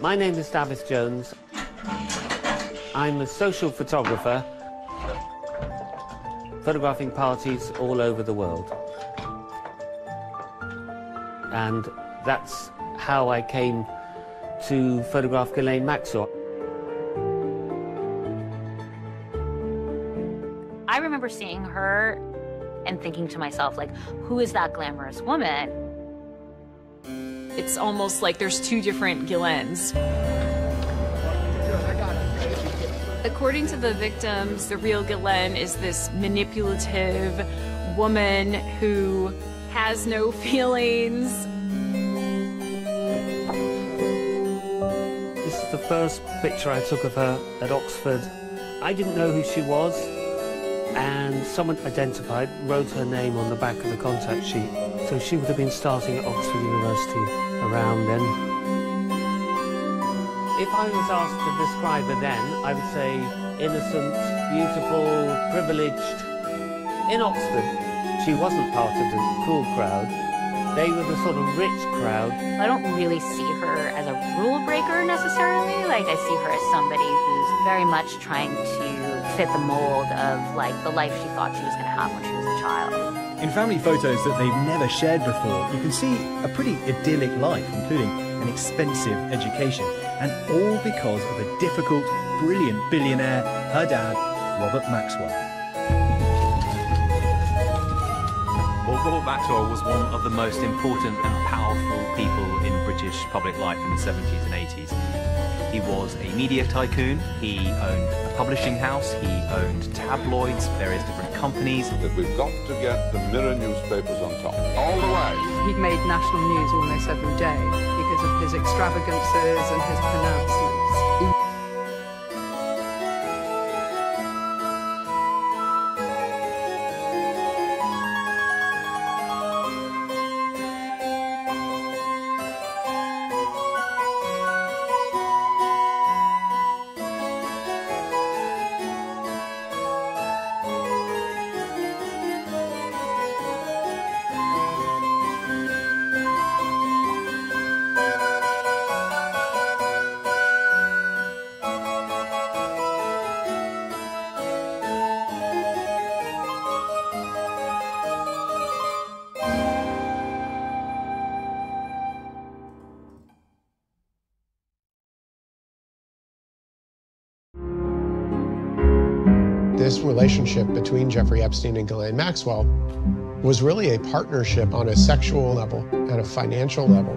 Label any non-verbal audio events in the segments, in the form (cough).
My name is Davis Jones. I'm a social photographer, photographing parties all over the world. And that's how I came to photograph Ghislaine Maxwell. I remember seeing her and thinking to myself, like, who is that glamorous woman? It's almost like there's two different Gillens. According to the victims, the real Galen is this manipulative woman who has no (laughs) feelings. This is the first picture I took of her at Oxford. I didn't know who she was and someone identified, wrote her name on the back of the contact sheet. So she would have been starting at Oxford University around then. If I was asked to describe her then, I would say innocent, beautiful, privileged. In Oxford, she wasn't part of the cool crowd. They were the sort of rich crowd. I don't really see her as a rule breaker necessarily. Like, I see her as somebody who's very much trying to fit the mold of like the life she thought she was going to have when she was a child. In family photos that they've never shared before, you can see a pretty idyllic life, including an expensive education, and all because of a difficult, brilliant billionaire, her dad, Robert Maxwell. Well, Robert Maxwell was one of the most important and powerful people in British public life in the 70s and 80s. He was a media tycoon, he owned a publishing house, he owned tabloids, various different companies. That we've got to get the mirror newspapers on top, all the way. He made national news almost every day because of his extravagances and his pronouncements. relationship between Jeffrey Epstein and Ghislaine Maxwell was really a partnership on a sexual level and a financial level.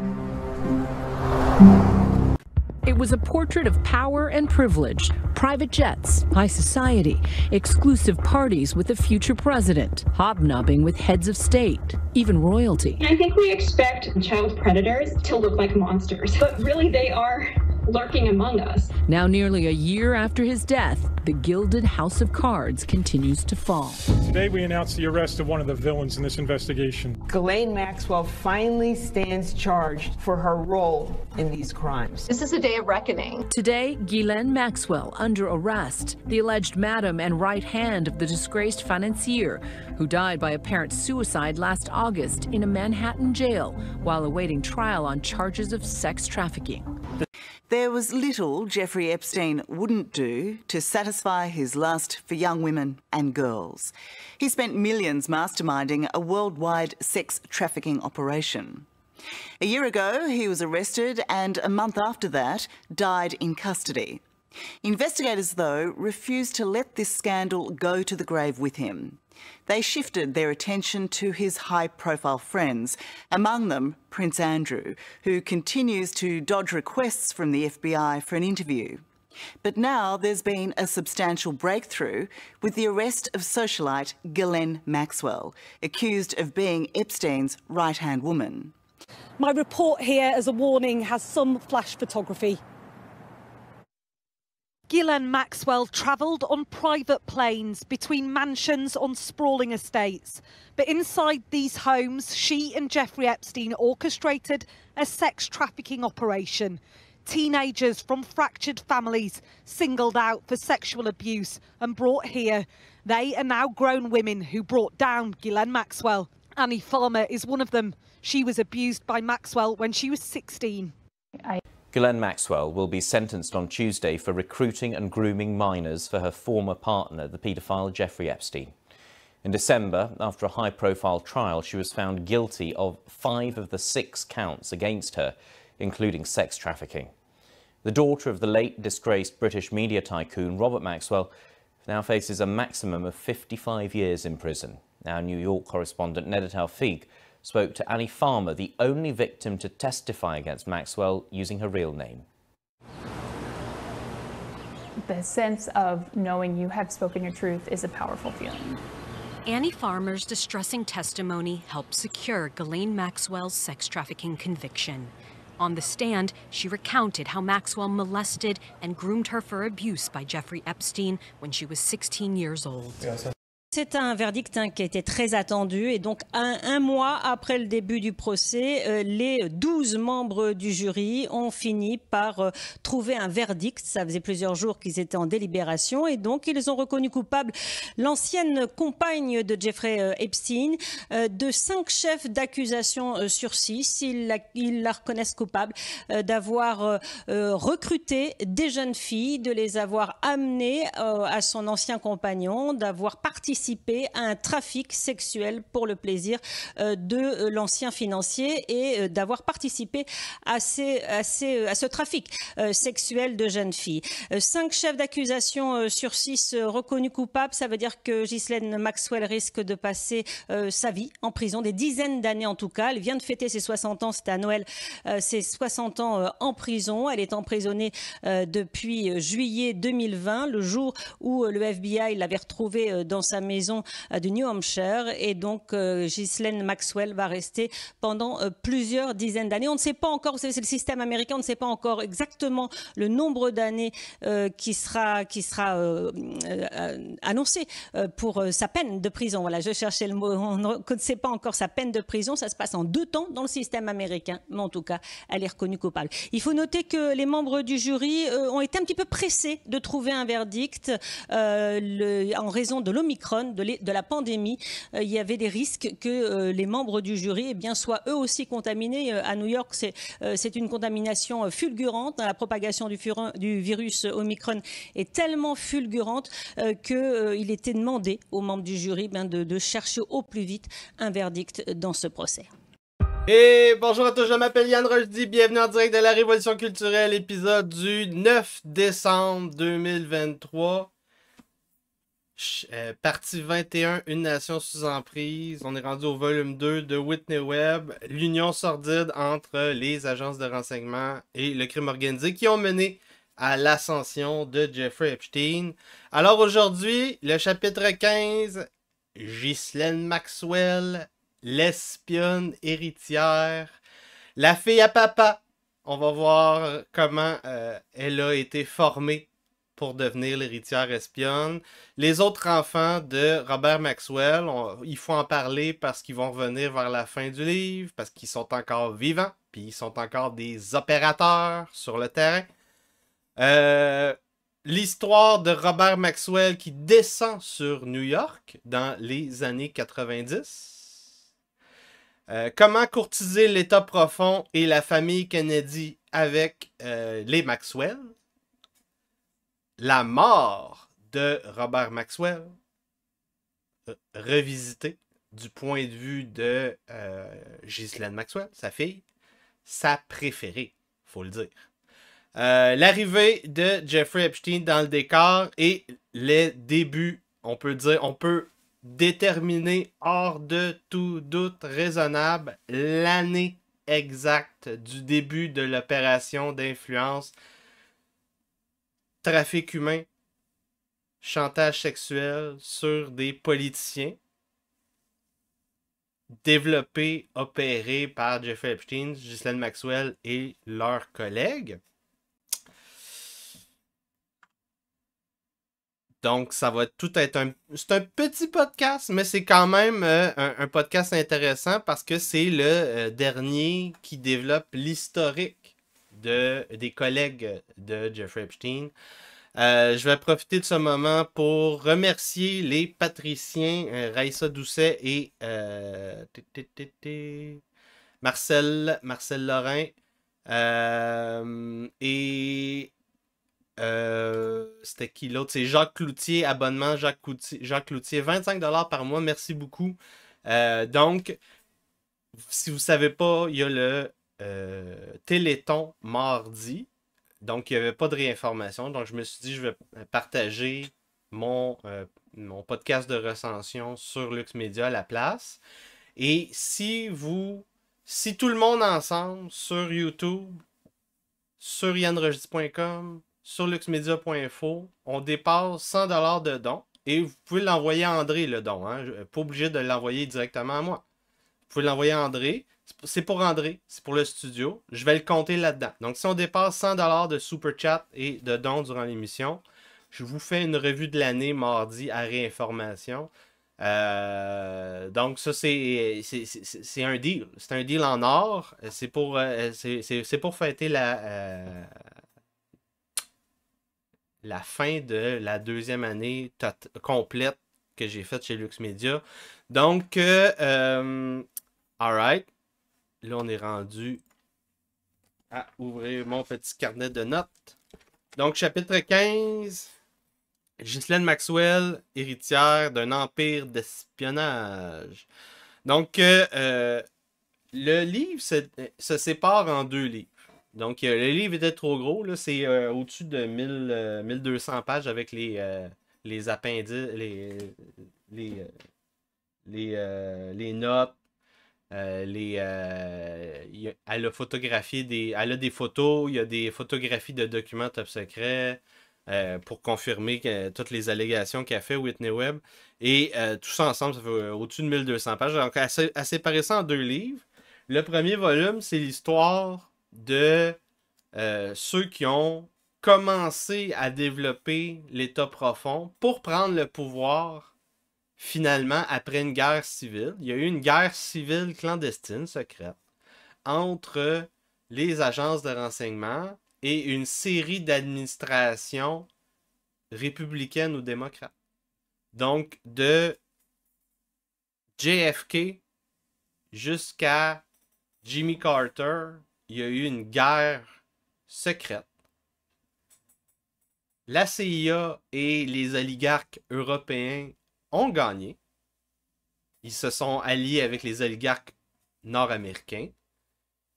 It was a portrait of power and privilege, private jets, high society, exclusive parties with the future president, hobnobbing with heads of state, even royalty. I think we expect child predators to look like monsters, but really they are lurking among us. Now, nearly a year after his death, the gilded house of cards continues to fall. Today we announced the arrest of one of the villains in this investigation. Ghislaine Maxwell finally stands charged for her role in these crimes. This is a day of reckoning. Today, Ghislaine Maxwell under arrest, the alleged madam and right hand of the disgraced financier who died by apparent suicide last August in a Manhattan jail while awaiting trial on charges of sex trafficking. There was little Jeffrey Epstein wouldn't do to satisfy his lust for young women and girls. He spent millions masterminding a worldwide sex trafficking operation. A year ago, he was arrested and a month after that, died in custody. Investigators, though, refused to let this scandal go to the grave with him. They shifted their attention to his high profile friends, among them Prince Andrew, who continues to dodge requests from the FBI for an interview. But now there's been a substantial breakthrough with the arrest of socialite Ghislaine Maxwell, accused of being Epstein's right hand woman. My report here, as a warning, has some flash photography Gillen Maxwell travelled on private planes between mansions on sprawling estates. But inside these homes, she and Jeffrey Epstein orchestrated a sex trafficking operation. Teenagers from fractured families singled out for sexual abuse and brought here. They are now grown women who brought down Gillen Maxwell. Annie Farmer is one of them. She was abused by Maxwell when she was 16. I Ghislaine Maxwell will be sentenced on Tuesday for recruiting and grooming minors for her former partner, the paedophile Jeffrey Epstein. In December, after a high-profile trial, she was found guilty of five of the six counts against her, including sex trafficking. The daughter of the late disgraced British media tycoon Robert Maxwell now faces a maximum of 55 years in prison. Our New York correspondent Neda Tawfiq spoke to Annie Farmer, the only victim to testify against Maxwell using her real name. The sense of knowing you have spoken your truth is a powerful feeling. Annie Farmer's distressing testimony helped secure Ghislaine Maxwell's sex trafficking conviction. On the stand, she recounted how Maxwell molested and groomed her for abuse by Jeffrey Epstein when she was 16 years old. Yes, C'est un verdict hein, qui était très attendu et donc un, mois après le début du procès, euh, les 12 membres du jury ont fini par euh, trouver un verdict. Ça faisait plusieurs jours qu'ils étaient en délibération et donc ils ont reconnu coupable l'ancienne compagne de Jeffrey euh, Epstein de cinq chefs d'accusation sur six. la, ils la reconnaissent coupable d'avoir recruté des jeunes filles, de les avoir amenées à son ancien compagnon, d'avoir participé à un trafic sexuel pour le plaisir euh, de euh, l'ancien financier et euh, d'avoir participé à, ces, à, ce trafic sexuel de jeunes filles. cinq chefs d'accusation sur six reconnus coupables, ça veut dire que Ghislaine Maxwell risque de passer sa vie en prison, des dizaines d'années en tout cas. Elle vient de fêter ses 60 ans, c'était à Noël, ses 60 ans en prison. Elle est emprisonnée depuis juillet 2020, le jour où le FBI l'avait retrouvée dans sa maison maison euh, de New Hampshire. Et donc, euh, Ghislaine Maxwell va rester pendant euh, plusieurs dizaines d'années. On ne sait pas encore, c'est le système américain, on ne sait pas encore exactement le nombre d'années qui sera, qui sera annoncé pour sa peine de prison. Voilà, je cherchais le mot. On ne sait pas encore sa peine de prison. Ça se passe en deux temps dans le système américain. Mais en tout cas, elle est reconnue coupable. Il faut noter que les membres du jury ont été un petit peu pressés de trouver un verdict en raison de l'Omicron de, de la pandémie, euh, il y avait des risques que euh, les membres du jury eh bien, soient eux aussi contaminés. Euh, à New York, c'est une contamination fulgurante. Hein. La propagation du, du, virus Omicron est tellement fulgurante qu'il était demandé aux membres du jury eh de, chercher au plus vite un verdict dans ce procès. Et bonjour à tous, je m'appelle Yann Rochdy, bienvenue en direct de la Révolution culturelle, épisode du 9 décembre 2023. Euh, partie 21, Une nation sous emprise. On est rendu au volume 2 de Whitney Webb, l'union sordide entre les agences de renseignement et le crime organisé qui ont mené à l'ascension de Jeffrey Epstein. Alors aujourd'hui, le chapitre 15, Ghislaine Maxwell, l'espionne héritière, la fille à papa. On va voir comment euh, elle a été formée pour devenir l'héritière espionne. Les autres enfants de Robert Maxwell, il faut en parler parce qu'ils vont revenir vers la fin du livre, parce qu'ils sont encore vivants, puis ils sont encore des opérateurs sur le terrain. Euh, l'histoire de Robert Maxwell qui descend sur New York dans les années 90. Euh, comment courtiser l'État profond et la famille Kennedy avec euh, les Maxwell, la mort de Robert Maxwell euh, revisité du point de vue de euh, Maxwell, sa fille, sa préférée, faut le dire. Euh, l'arrivée de Jeffrey Epstein dans le décor et les débuts, on peut dire, on peut déterminer hors de tout doute raisonnable l'année exacte du début de l'opération d'influence trafic humain, chantage sexuel sur des politiciens développé, opéré par Jeffrey Epstein, Ghislaine Maxwell et leurs collègues. Donc, ça va tout être un... C'est un petit podcast, mais c'est quand même euh, un, podcast intéressant parce que c'est le euh, dernier qui développe l'historique des collègues de Jeffrey Epstein. Euh, je vais profiter de ce moment pour remercier les patriciens euh, Raissa Doucet et euh, Marcel, Marcel Lorrain et c'était qui l'autre? C'est Jacques Cloutier, abonnement Jacques Cloutier, Jacques Cloutier 25 par mois, merci beaucoup. donc, si vous ne savez pas, il y a le euh, Téléthon mardi. Donc, il n'y avait pas de réinformation. Donc, je me suis dit, je vais partager mon, euh, mon podcast de recension sur Lux à la place. Et si vous, si tout le monde ensemble sur YouTube, sur yanrogy.com, sur luxmedia.info, on dépasse 100$ de dons et vous pouvez l'envoyer à André le don. Hein. Pas obligé de l'envoyer directement à moi pouvez l'envoyer à André. C'est pour André, c'est pour le studio. Je vais le compter là-dedans. Donc, si on dépasse 100$ de super chat et de dons durant l'émission, je vous fais une revue de l'année mardi à réinformation. Euh, donc, ça, c'est, c'est, un deal. C'est un deal en or. C'est pour, euh, pour fêter la, euh, la fin de la deuxième année complète que j'ai faite chez Lux Media. Donc, euh, Alright. Là, on est rendu à ouvrir mon petit carnet de notes. Donc, chapitre 15. Ghislaine Maxwell, héritière d'un empire d'espionnage. Donc, euh, euh, le livre se, sépare en deux livres. Donc, euh, le livre était trop gros. C'est au-dessus de 1200 pages avec les, les appendices, les, les, les notes, euh, euh, elle a photographié des, elle a des photos, il y a des photographies de documents top secrets euh, pour confirmer toutes les allégations qu'a fait Whitney Webb. Et tout ça ensemble, ça fait au-dessus de 1200 pages. Donc, elle, elle séparé ça en deux livres. Le premier volume, c'est l'histoire de ceux qui ont commencé à développer l'état profond pour prendre le pouvoir finalement après une guerre civile. Il y a eu une guerre civile clandestine, secrète, entre les agences de renseignement et une série d'administrations républicaines ou démocrates. Donc, de JFK jusqu'à Jimmy Carter, il y a eu une guerre secrète. La CIA et les oligarques européens ont gagné. Ils se sont alliés avec les oligarques nord-américains.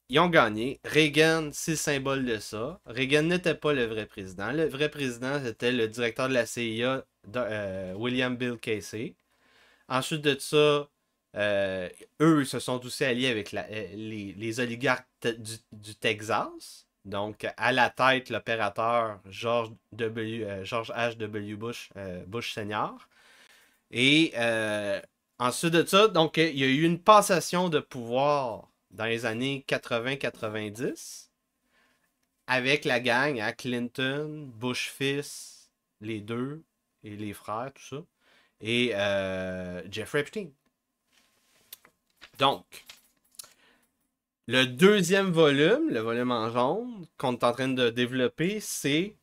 Ils ont gagné. Reagan, c'est le symbole de ça. Reagan n'était pas le vrai président. Le vrai président, c'était le directeur de la CIA, euh, William Bill Casey. Ensuite de ça, euh, eux se sont aussi alliés avec euh, les, oligarques du, Texas. Donc, à la tête, l'opérateur George, w, George H.W. Bush, Bush Senior. Et euh, ensuite de ça, donc, il y a eu une passation de pouvoir dans les années 80-90 avec la gang à Clinton, Bush fils, les deux et les frères, tout ça, et euh, Jeffrey Epstein. Donc, le deuxième volume, le volume en jaune, qu'on est en train de développer, c'est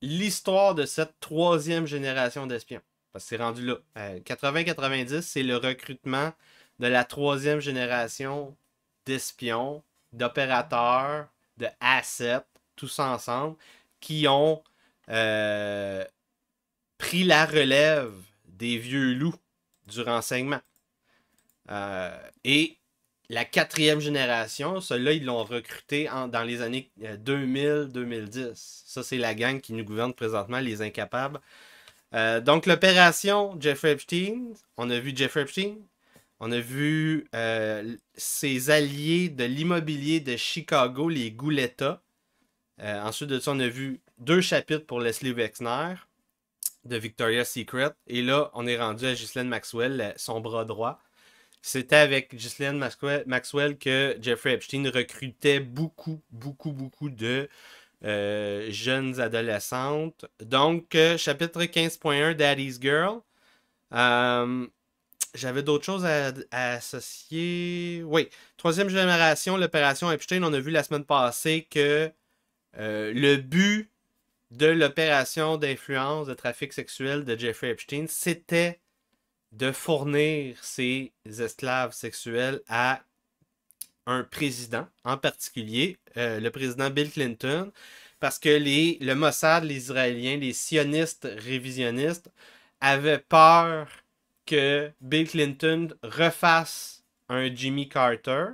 l'histoire de cette troisième génération d'espions c'est rendu là. 80-90, euh, c'est le recrutement de la troisième génération d'espions, d'opérateurs, de assets, tous ensemble, qui ont euh, pris la relève des vieux loups du renseignement. Euh, et la quatrième génération, ceux-là, ils l'ont recruté dans les années 2000-2010. Ça, c'est la gang qui nous gouverne présentement, les incapables. Euh, donc, l'opération Jeffrey Epstein, on a vu Jeffrey Epstein, on a vu euh, ses alliés de l'immobilier de Chicago, les Gouletta. Euh, ensuite de ça, on a vu deux chapitres pour Leslie Wexner de Victoria's Secret. Et là, on est rendu à Ghislaine Maxwell, son bras droit. C'était avec Ghislaine Maxwell que Jeffrey Epstein recrutait beaucoup, beaucoup, beaucoup de euh, jeunes adolescentes. Donc, euh, chapitre 15.1, Daddy's Girl. Euh, j'avais d'autres choses à, associer. Oui, troisième génération, l'opération Epstein. On a vu la semaine passée que le but de l'opération d'influence de trafic sexuel de Jeffrey Epstein, c'était de fournir ses esclaves sexuels à un président, en particulier euh, le président Bill Clinton, parce que les, le Mossad, les Israéliens, les sionistes révisionnistes avaient peur que Bill Clinton refasse un Jimmy Carter.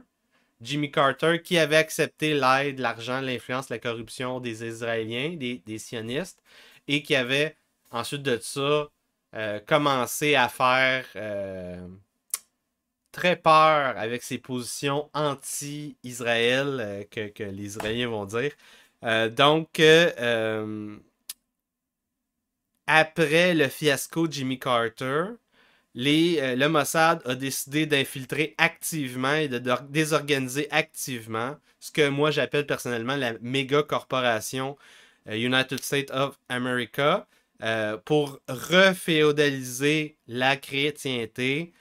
Jimmy Carter qui avait accepté l'aide, l'argent, l'influence, la corruption des Israéliens, des, sionistes, et qui avait ensuite de ça euh, commencé à faire euh, très peur avec ses positions anti-Israël euh, que, les Israéliens vont dire. Euh, donc, euh, après le fiasco Jimmy Carter, les, le Mossad a décidé d'infiltrer activement et de désorganiser activement ce que moi j'appelle personnellement la méga corporation United States of America pour reféodaliser la chrétienté,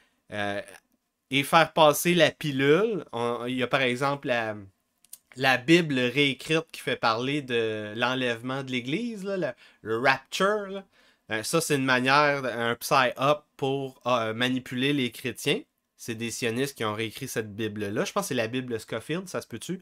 et faire passer la pilule. il y a par exemple la, Bible réécrite qui fait parler de l'enlèvement de l'Église, le, rapture. Euh, ça, c'est une manière, un psy-up pour euh, manipuler les chrétiens. C'est des sionistes qui ont réécrit cette Bible-là. Je pense que c'est la Bible Scofield, ça se peut-tu?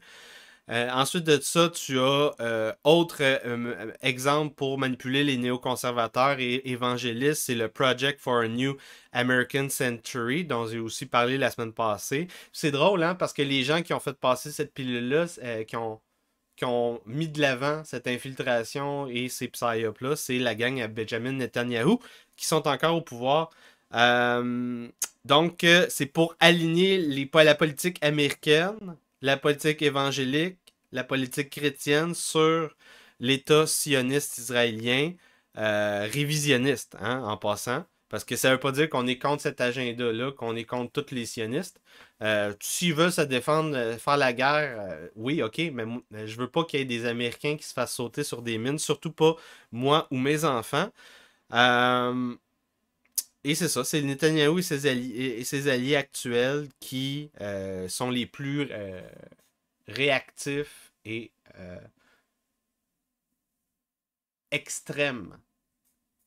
Euh, ensuite de ça, tu as euh, autre euh, exemple pour manipuler les néoconservateurs et évangélistes, c'est le Project for a New American Century, dont j'ai aussi parlé la semaine passée. C'est drôle, hein, parce que les gens qui ont fait passer cette pilule-là, qui ont mis de l'avant cette infiltration et ces psyops-là, c'est la gang à Benjamin Netanyahu qui sont encore au pouvoir. donc, c'est pour aligner les, la politique américaine la politique évangélique la politique chrétienne sur l'État sioniste israélien euh, révisionniste, hein, en passant. Parce que ça ne veut pas dire qu'on est contre cet agenda-là, qu'on est contre tous les sionistes. Euh, S'ils veulent se défendre, euh, faire la guerre, euh, oui, ok, mais je ne veux pas qu'il y ait des Américains qui se fassent sauter sur des mines, surtout pas moi ou mes enfants. et c'est ça, c'est Netanyahu et ses, alliés, et ses alliés actuels qui sont les plus réactif et euh, extrême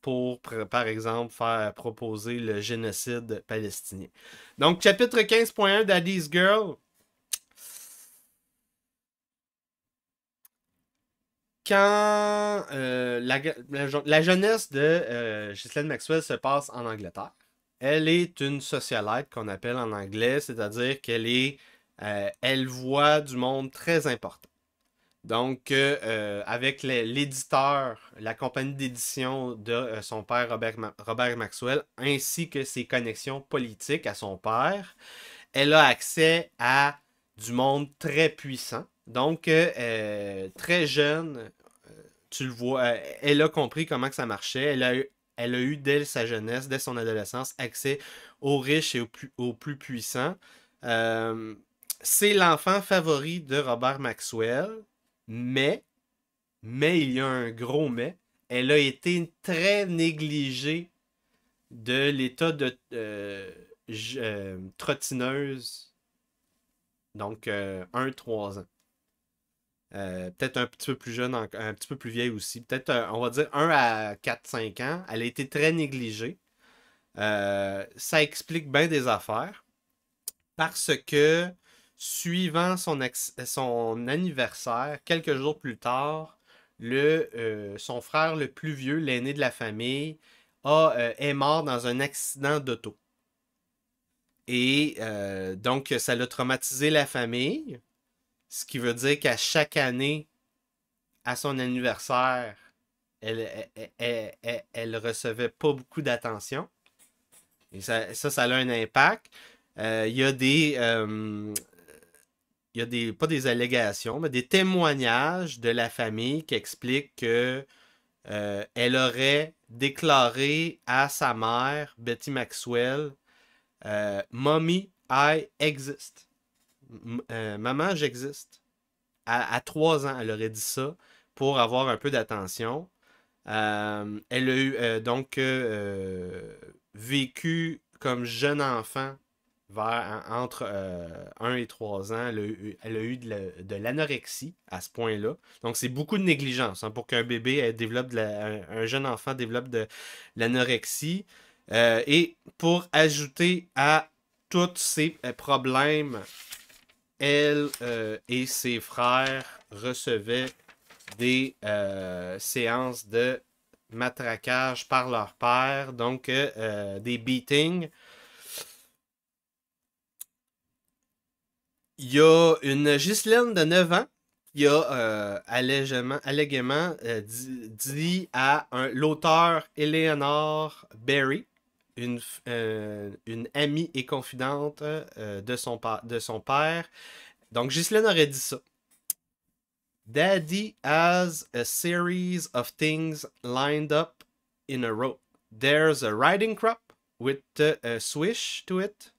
pour, par exemple, faire proposer le génocide palestinien. Donc, chapitre 15.1 d'Addy's Girl. Quand euh, la, jeunesse de euh, Ghislaine Maxwell se passe en Angleterre, elle est une socialite qu'on appelle en anglais, c'est-à-dire qu'elle est, euh, elle voit du monde très important. Donc, euh, euh, avec l'éditeur, la compagnie d'édition de son père Robert, Maxwell, ainsi que ses connexions politiques à son père, elle a accès à du monde très puissant. Donc, très jeune, tu le vois, elle a compris comment que ça marchait. Elle a eu elle a eu dès sa jeunesse, dès son adolescence, accès aux riches et aux plus, aux plus puissants c'est l'enfant favori de Robert Maxwell, mais, mais il y a un gros mais, elle a été très négligée de l'état de euh, euh, trottineuse, donc 1-3 euh, ans. peut-être un petit peu plus jeune, un petit peu plus vieille aussi. Peut-être, on va dire, 1 à 4-5 ans. Elle a été très négligée. ça explique bien des affaires. Parce que Suivant son, euh, son anniversaire, quelques jours plus tard, le, euh, son frère le plus vieux, l'aîné de la famille, euh, est mort dans un accident d'auto. Et donc, ça l'a traumatisé la famille, ce qui veut dire qu'à chaque année, à son anniversaire, elle, elle, recevait pas beaucoup d'attention. Et ça, ça, ça, a un impact. Il y a des, il y a des, pas des allégations, mais des témoignages de la famille qui expliquent que euh, elle aurait déclaré à sa mère, Betty Maxwell, euh, Mommy, I exist. Euh, maman, j'existe. À, à, trois ans, elle aurait dit ça pour avoir un peu d'attention. elle a eu donc vécu comme jeune enfant entre 1 euh, et 3 ans, elle a eu, de l'anorexie à ce point-là. Donc, c'est beaucoup de négligence hein, pour qu'un bébé euh, développe, un, jeune enfant développe de, l'anorexie. Euh, et pour ajouter à tous ces problèmes, elle et ses frères recevaient des séances de matraquage par leur père, donc des beatings. Il y a une Ghislaine de 9 ans qui a euh, alléguément euh, dit, à l'auteur Eleanor Berry, une, euh, amie et confidente de, son de son père. Donc, Ghislaine aurait dit ça. Daddy has a series of things lined up in a row. There's a riding crop with a swish to it,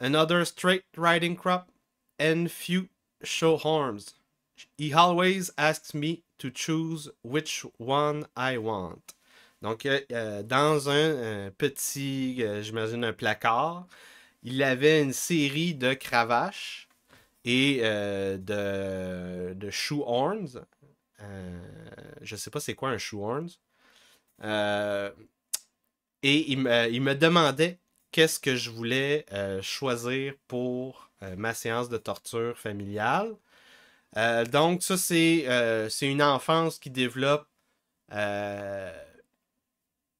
another straight riding crop, and few show e. horns, He always asks me to choose which one I want. Donc, euh, euh, dans un, euh, petit, j'imagine, un placard, il avait une série de cravaches et de, de shoe horns. je sais pas c'est quoi un shoe horns. et il me, il me demandait qu'est-ce que je voulais choisir pour euh, ma séance de torture familiale. Euh, donc, ça, euh, c'est une enfance qui développe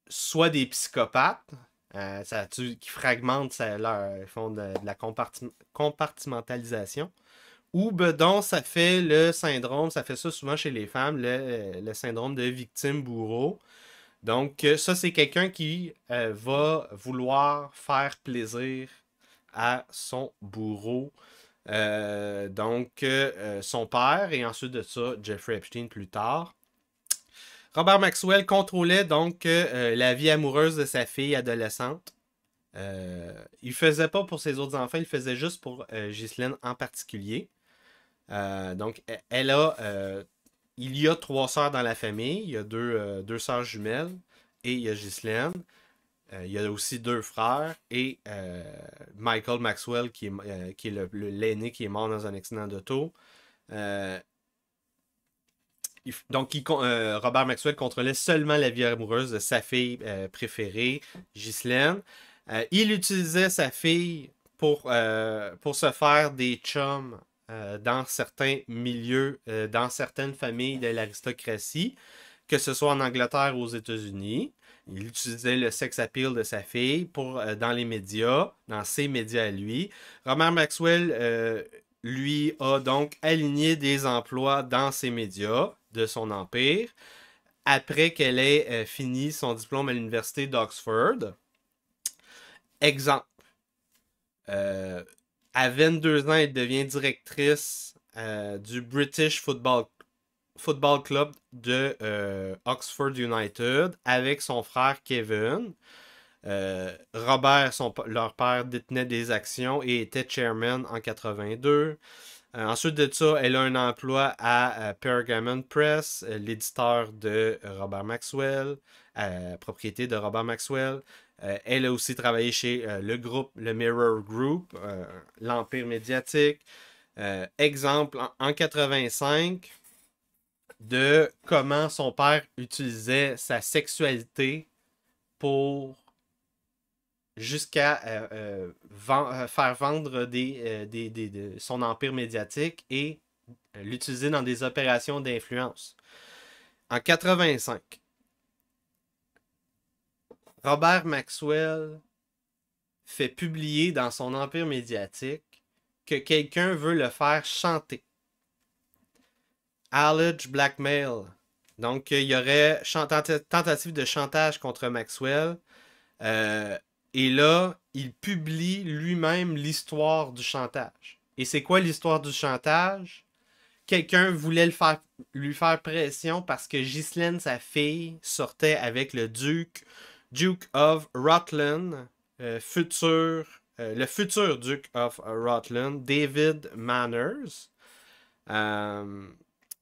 soit des psychopathes, qui fragmentent leur, font de, la compartimentalisation. Ou ben, donc, ça fait le syndrome, ça fait ça souvent chez les femmes, le, syndrome de victime bourreau. Donc, ça, c'est quelqu'un qui va vouloir faire plaisir à son bourreau. Euh, donc, euh, son père et ensuite de ça, Jeffrey Epstein plus tard. Robert Maxwell contrôlait donc euh, la vie amoureuse de sa fille adolescente. il ne faisait pas pour ses autres enfants, il faisait juste pour Ghislaine en particulier. donc, e-, elle a, il y a trois sœurs dans la famille. Il y a deux, deux sœurs jumelles et il y a Ghislaine. Euh, il y a aussi deux frères et euh, Michael Maxwell, qui est, euh, le, l'aîné qui est mort dans un accident d'auto. donc, Robert Maxwell contrôlait seulement la vie amoureuse de sa fille préférée, Ghislaine. il utilisait sa fille pour, pour se faire des chums dans certains milieux, dans certaines familles de l'aristocratie, que ce soit en Angleterre ou aux États-Unis. Il utilisait le sex appeal de sa fille pour, euh, dans les médias, dans ses médias à lui. Robert Maxwell, euh, lui, a donc aligné des emplois dans ses médias de son empire après qu'elle ait euh, fini son diplôme à l'université d'Oxford. Exemple. à 22 ans, elle devient directrice du British Football Club. Football Club de euh, Oxford United avec son frère Kevin. Euh, Robert, leur père, détenait des actions et était chairman en 82. Euh, ensuite de ça, elle a un emploi à, Pergamon Press, l'éditeur de Robert Maxwell, propriété de Robert Maxwell. elle a aussi travaillé chez le groupe, le Mirror Group, l'Empire médiatique. exemple, en, en 85, de comment son père utilisait sa sexualité pour jusqu'à euh, euh, euh, faire vendre son empire médiatique et l'utiliser dans des opérations d'influence. En 85, Robert Maxwell fait publier dans son empire médiatique que quelqu'un veut le faire chanter. Allege blackmail. Donc, il y aurait tentative de chantage contre Maxwell. Euh, et là, il publie lui-même l'histoire du chantage. Et c'est quoi l'histoire du chantage? Quelqu'un voulait le faire, lui faire pression parce que Ghislaine, sa fille, sortait avec le duc, Duke of Rutland, euh, futur, euh, le futur Duke of Rutland, David Manners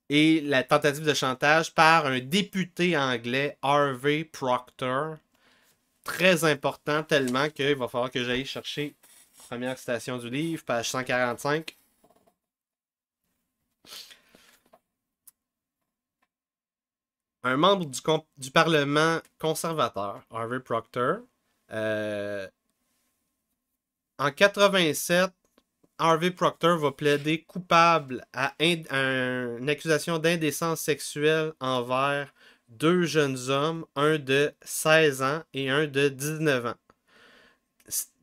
et la tentative de chantage par un député anglais, Harvey Proctor. Très important, tellement qu'il va falloir que j'aille chercher première citation du livre, page 145. Un membre du, du Parlement conservateur, Harvey Proctor, euh, en 87, Harvey Proctor va plaider coupable à, une accusation d'indécence sexuelle envers deux jeunes hommes, un de 16 ans et un de 19 ans.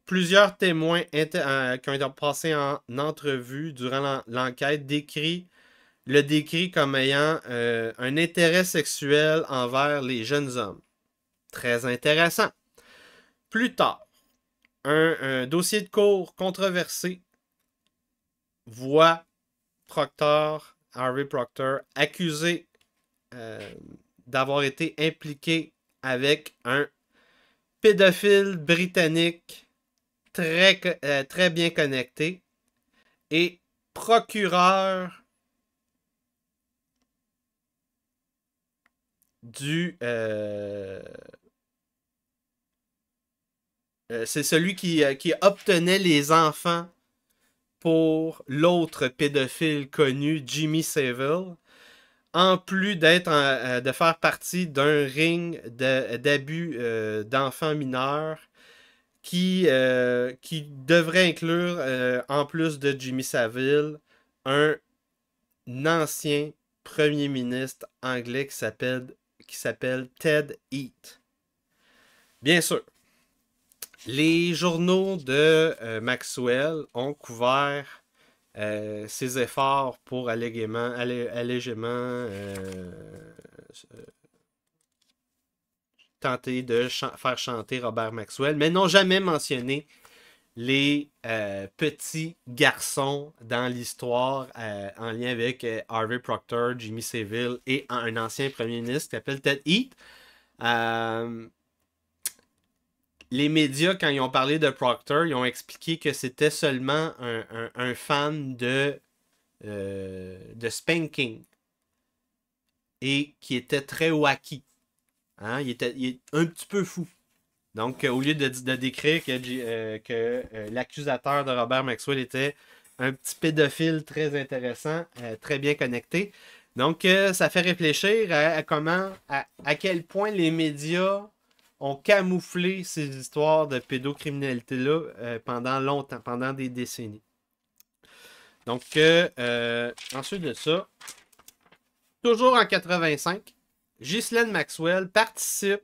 Plusieurs témoins euh, qui ont été passés en entrevue durant l'enquête décrit, le décrit comme ayant euh, un intérêt sexuel envers les jeunes hommes. Très intéressant. Plus tard, un, un dossier de cours controversé voit Proctor, Harvey Proctor, accusé euh, d'avoir été impliqué avec un pédophile britannique très, euh, très bien connecté et procureur du... Euh, c'est celui qui obtenait les enfants pour l'autre pédophile connu, Jimmy Savile, en plus d'être euh, de faire partie d'un ring d'abus euh, d'enfants mineurs qui, euh, qui devrait inclure, en plus de Jimmy Savile, un ancien premier ministre anglais qui s'appelle Ted Heath. Bien sûr, les journaux de euh, Maxwell ont couvert euh, ses efforts pour allégément allégement euh, tenter de faire chanter Robert Maxwell, mais n'ont jamais mentionné les petits garçons dans l'histoire en lien avec Harvey Proctor, Jimmy Seville et un ancien premier ministre qui s'appelle Ted Heath les médias, quand ils ont parlé de Proctor, ils ont expliqué que c'était seulement un, fan de, euh, de Spanking et qui était très wacky. Hein? Il, était, un petit peu fou. Donc, euh, au lieu de, décrire que, euh, que l'accusateur de Robert Maxwell était un petit pédophile très intéressant, très bien connecté, donc ça fait réfléchir à, comment, à quel point les médias ont camouflé ces histoires de pédocriminalité-là euh, pendant longtemps, pendant des décennies. Donc, euh, euh, ensuite de ça, toujours en 85, Ghislaine Maxwell participe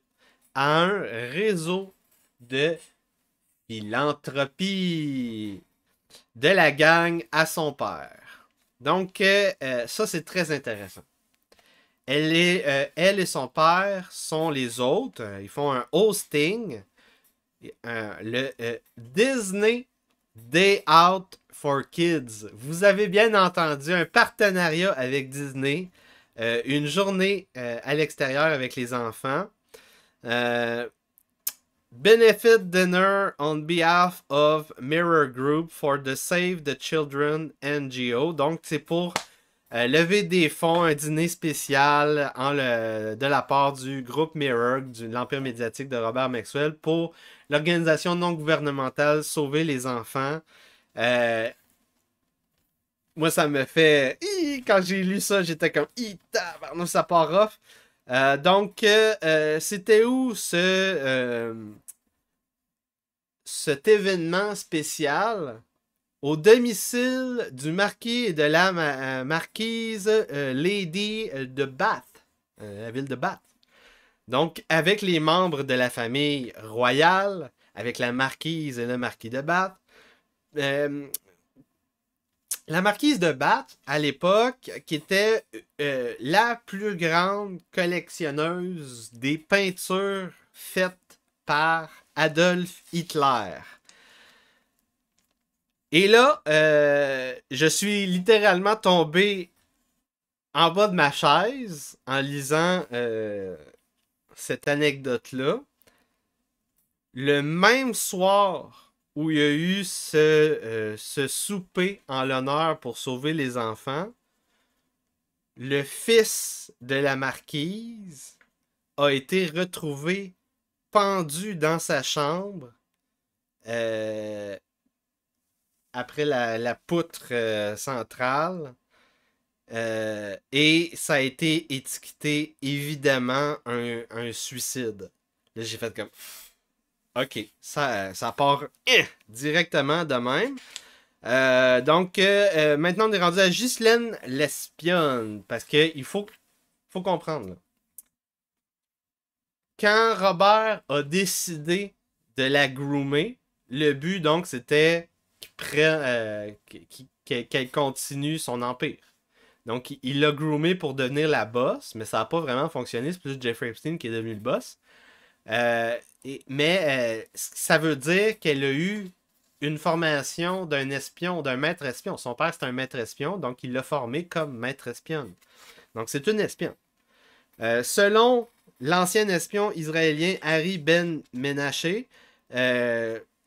à un réseau de philanthropie de la gang à son père. Donc, ça, c'est très intéressant. Euh, elle, et son père sont les autres. Ils font un hosting. le euh, Disney Day Out for Kids. Vous avez bien entendu un partenariat avec Disney. Euh, une journée à l'extérieur avec les enfants. Benefit dinner on behalf of Mirror Group for the Save the Children NGO. Donc, c'est pour euh, lever des fonds, un dîner spécial en de la part du groupe Mirror, de l'empire médiatique de Robert Maxwell, pour l'organisation non gouvernementale Sauver les enfants. Euh, moi, ça me fait. Quand j'ai lu ça, j'étais comme. Tabarnou, ça part off. Euh, donc, c'était où ce, cet événement spécial au domicile du marquis et de la euh, marquise euh, Lady euh, de Bath, la ville de Bath. Donc, avec les membres de la famille royale, avec la marquise et le marquis de Bath. la marquise de Bath, à l'époque, qui était la plus grande collectionneuse des peintures faites par Adolf Hitler. Et là, euh, je suis littéralement tombé en bas de ma chaise en lisant euh, cette anecdote-là. Le même soir où il y a eu ce, euh, ce souper en l'honneur pour sauver les enfants, le fils de la marquise a été retrouvé pendu dans sa chambre après la, poutre euh, centrale. Euh, et ça a été étiqueté évidemment un, suicide. Là, j'ai fait comme. Ok, ça, ça part eh, directement de même. Euh, donc, maintenant, on est rendu à Ghislaine l'espionne. Parce qu'il faut, faut comprendre. Quand Robert a décidé de la groomer, le but, donc, c'était euh, qu'elle continue son empire. Donc, il l'a groomé pour devenir la boss, mais ça n'a pas vraiment fonctionné. C'est plus Jeffrey Epstein qui est devenu le boss. Euh, et, mais euh, ça veut dire qu'elle a eu une formation d'un espion, d'un maître espion. Son père, c'est un maître espion, donc il l'a formé comme maître espion. Donc, c'est une espion. selon l'ancien espion israélien Harry Ben Menaché,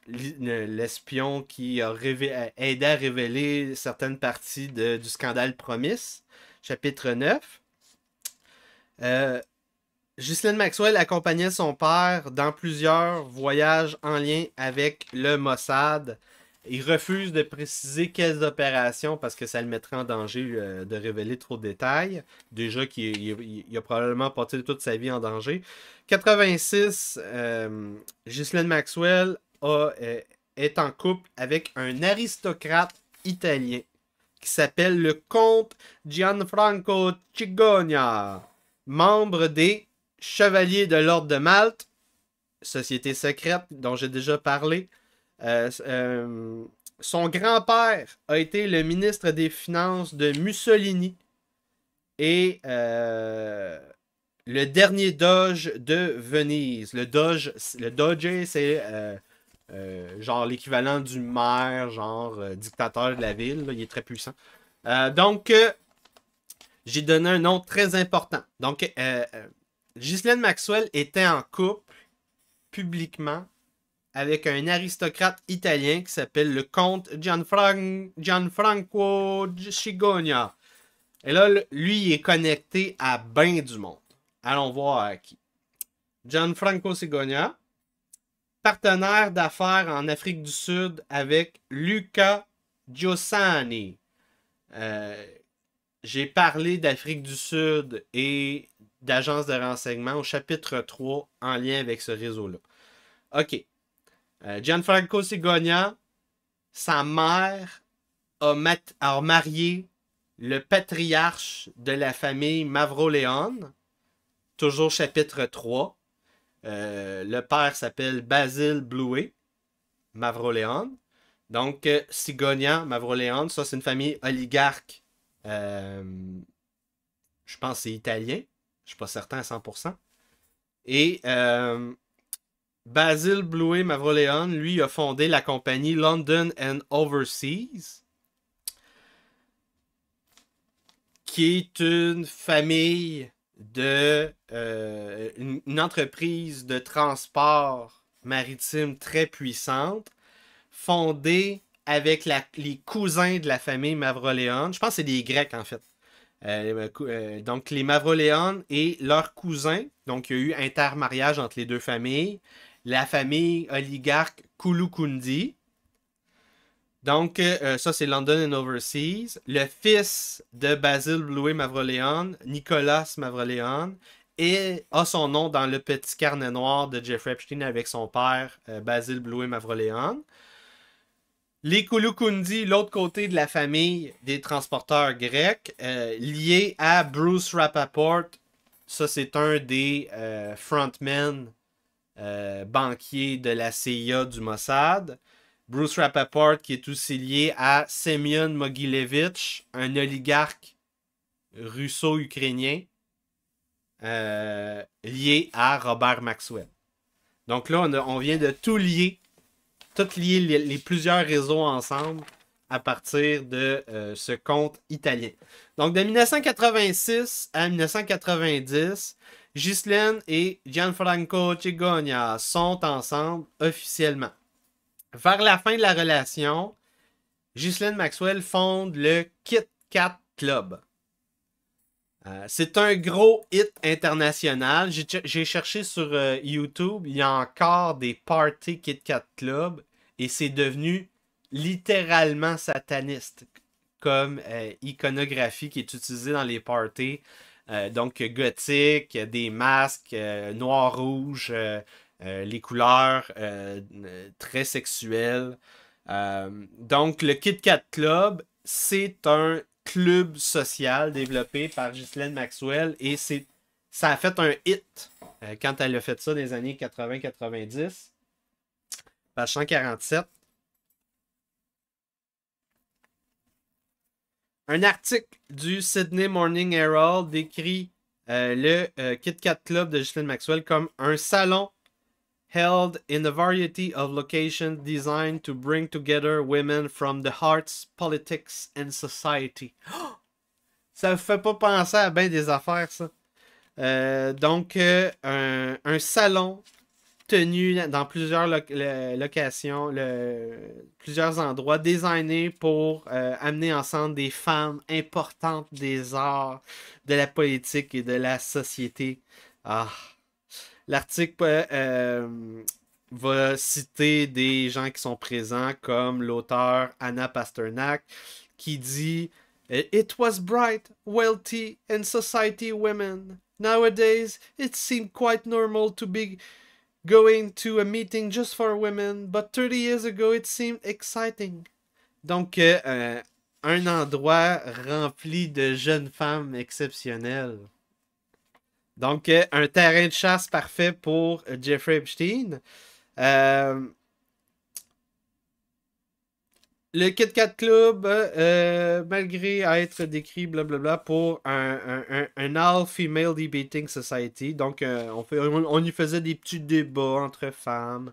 l'espion qui a euh, aidé à révéler certaines parties de, du scandale Promise. chapitre 9. Euh, Ghislaine Maxwell accompagnait son père dans plusieurs voyages en lien avec le Mossad. Il refuse de préciser quelles opérations parce que ça le mettrait en danger euh, de révéler trop de détails. Déjà qu'il a probablement porté toute sa vie en danger. 86, euh, Ghislaine Maxwell euh, est en couple avec un aristocrate italien qui s'appelle le comte Gianfranco Cigogna, membre des Chevaliers de l'Ordre de Malte, société secrète dont j'ai déjà parlé. Euh, euh, son grand-père a été le ministre des Finances de Mussolini et le dernier doge de Venise. Le doge, le doge c'est euh, genre l'équivalent du maire, genre euh, dictateur de la ville. il est très puissant. Euh, donc, j'ai donné un nom très important. Donc, Ghislaine Maxwell était en couple publiquement avec un aristocrate italien qui s'appelle le comte Gianfranco Cigogna. Et là, lui, il est connecté à bien du monde. Allons voir à qui. Gianfranco Cigogna partenaire d'affaires en Afrique du Sud avec Luca Giussani. Euh, j'ai parlé d'Afrique du Sud et d'agence de renseignement au chapitre 3 en lien avec ce réseau-là. OK. Euh, Gianfranco Sigogna, sa mère a, marié le patriarche de la famille Mavroléon, toujours chapitre 3. Euh, le père s'appelle Basil Blouet, Mavroléon. Donc, euh, Sigonia Mavroléon, ça, c'est une famille oligarque. Euh, je pense que c'est italien. Je ne suis pas certain à 100%. Et Basil Blouet Mavroleon, lui, a fondé la compagnie London and Overseas, qui est une famille de euh, une, entreprise de transport maritime très puissante, fondée avec les cousins de la famille Mavroléon. Je pense que c'est des Grecs, en fait. Euh, euh, donc, les Mavroléon et leurs cousins. Donc, il y a eu intermariage entre les deux familles. La famille oligarque Kouloukoundi, donc, euh, euh, ça, c'est London and Overseas. Le fils de Basil Bloué mavroleon Nicolas Mavroleon, et a son nom dans le petit carnet noir de Jeffrey Epstein avec son père, euh, Basil Bloué mavroleon Les Kouloukoundis, l'autre côté de la famille des transporteurs grecs, liés à Bruce Rappaport. Ça, c'est un des frontmen banquiers de la CIA du Mossad. Bruce Rappaport, qui est aussi lié à Semyon Mogilevich, un oligarque russo-ukrainien euh, lié à Robert Maxwell. Donc là, on, vient de tout lier, tout lier les, plusieurs réseaux ensemble à partir de euh, ce compte italien. Donc de 1986 à 1990, Ghislaine et Gianfranco Cigogna sont ensemble officiellement vers la fin de la relation, Ghislaine Maxwell fonde le Kit Kat Club. Euh, c'est un gros hit international. J'ai cherché sur euh, YouTube, il y a encore des parties Kit Kat Club et c'est devenu littéralement sataniste comme euh, iconographie qui est utilisée dans les parties. donc gothique, des masques, noir-rouge, euh, les couleurs euh, très sexuelles. Euh, donc, le Kit Kat Club, c'est un club social développé par Ghislaine Maxwell et c'est ça a fait un hit quand elle a fait ça dans les années 80-90. Page 147. Un article du Sydney Morning Herald décrit le Kit Kat Club de Ghislaine Maxwell comme un salon held in a variety of locations designed to bring together women from the hearts, politics and society. (gasps) Ça vous fait pas penser à bien des affaires, ça. Euh, donc, euh, un, salon tenu dans plusieurs locations, le, plusieurs endroits, designé pour euh, amener ensemble des femmes importantes des arts, de la politique et de la société. Ah. L'article euh, euh, va citer des gens qui sont présents, comme l'auteur Anna Pasternak, qui dit It was bright, wealthy, and society women. Nowadays, it seemed quite normal to be going to a meeting just for women, but 30 years ago, it seemed exciting. Donc, euh, un endroit rempli de jeunes femmes exceptionnelles. Donc, euh, un terrain de chasse parfait pour Jeffrey Epstein. Euh, le Kit Kat Club, malgré euh, malgré être décrit blablabla pour un, un, un, all-female debating society, donc on, y faisait des petits débats entre femmes.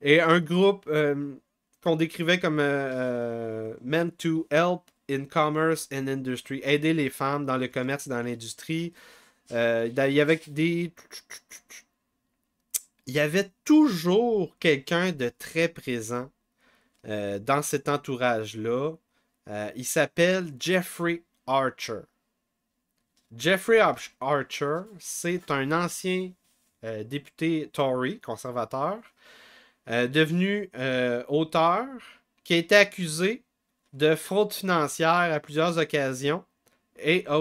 Et un groupe qu'on décrivait comme meant to help in commerce and industry, aider les femmes dans le commerce et dans l'industrie. Euh, il y avait des. Il y avait toujours quelqu'un de très présent euh, dans cet entourage-là. Euh, il s'appelle Jeffrey Archer. Jeffrey Archer, c'est un ancien député Tory, conservateur, devenu auteur, qui a été accusé de fraude financière à plusieurs occasions et a,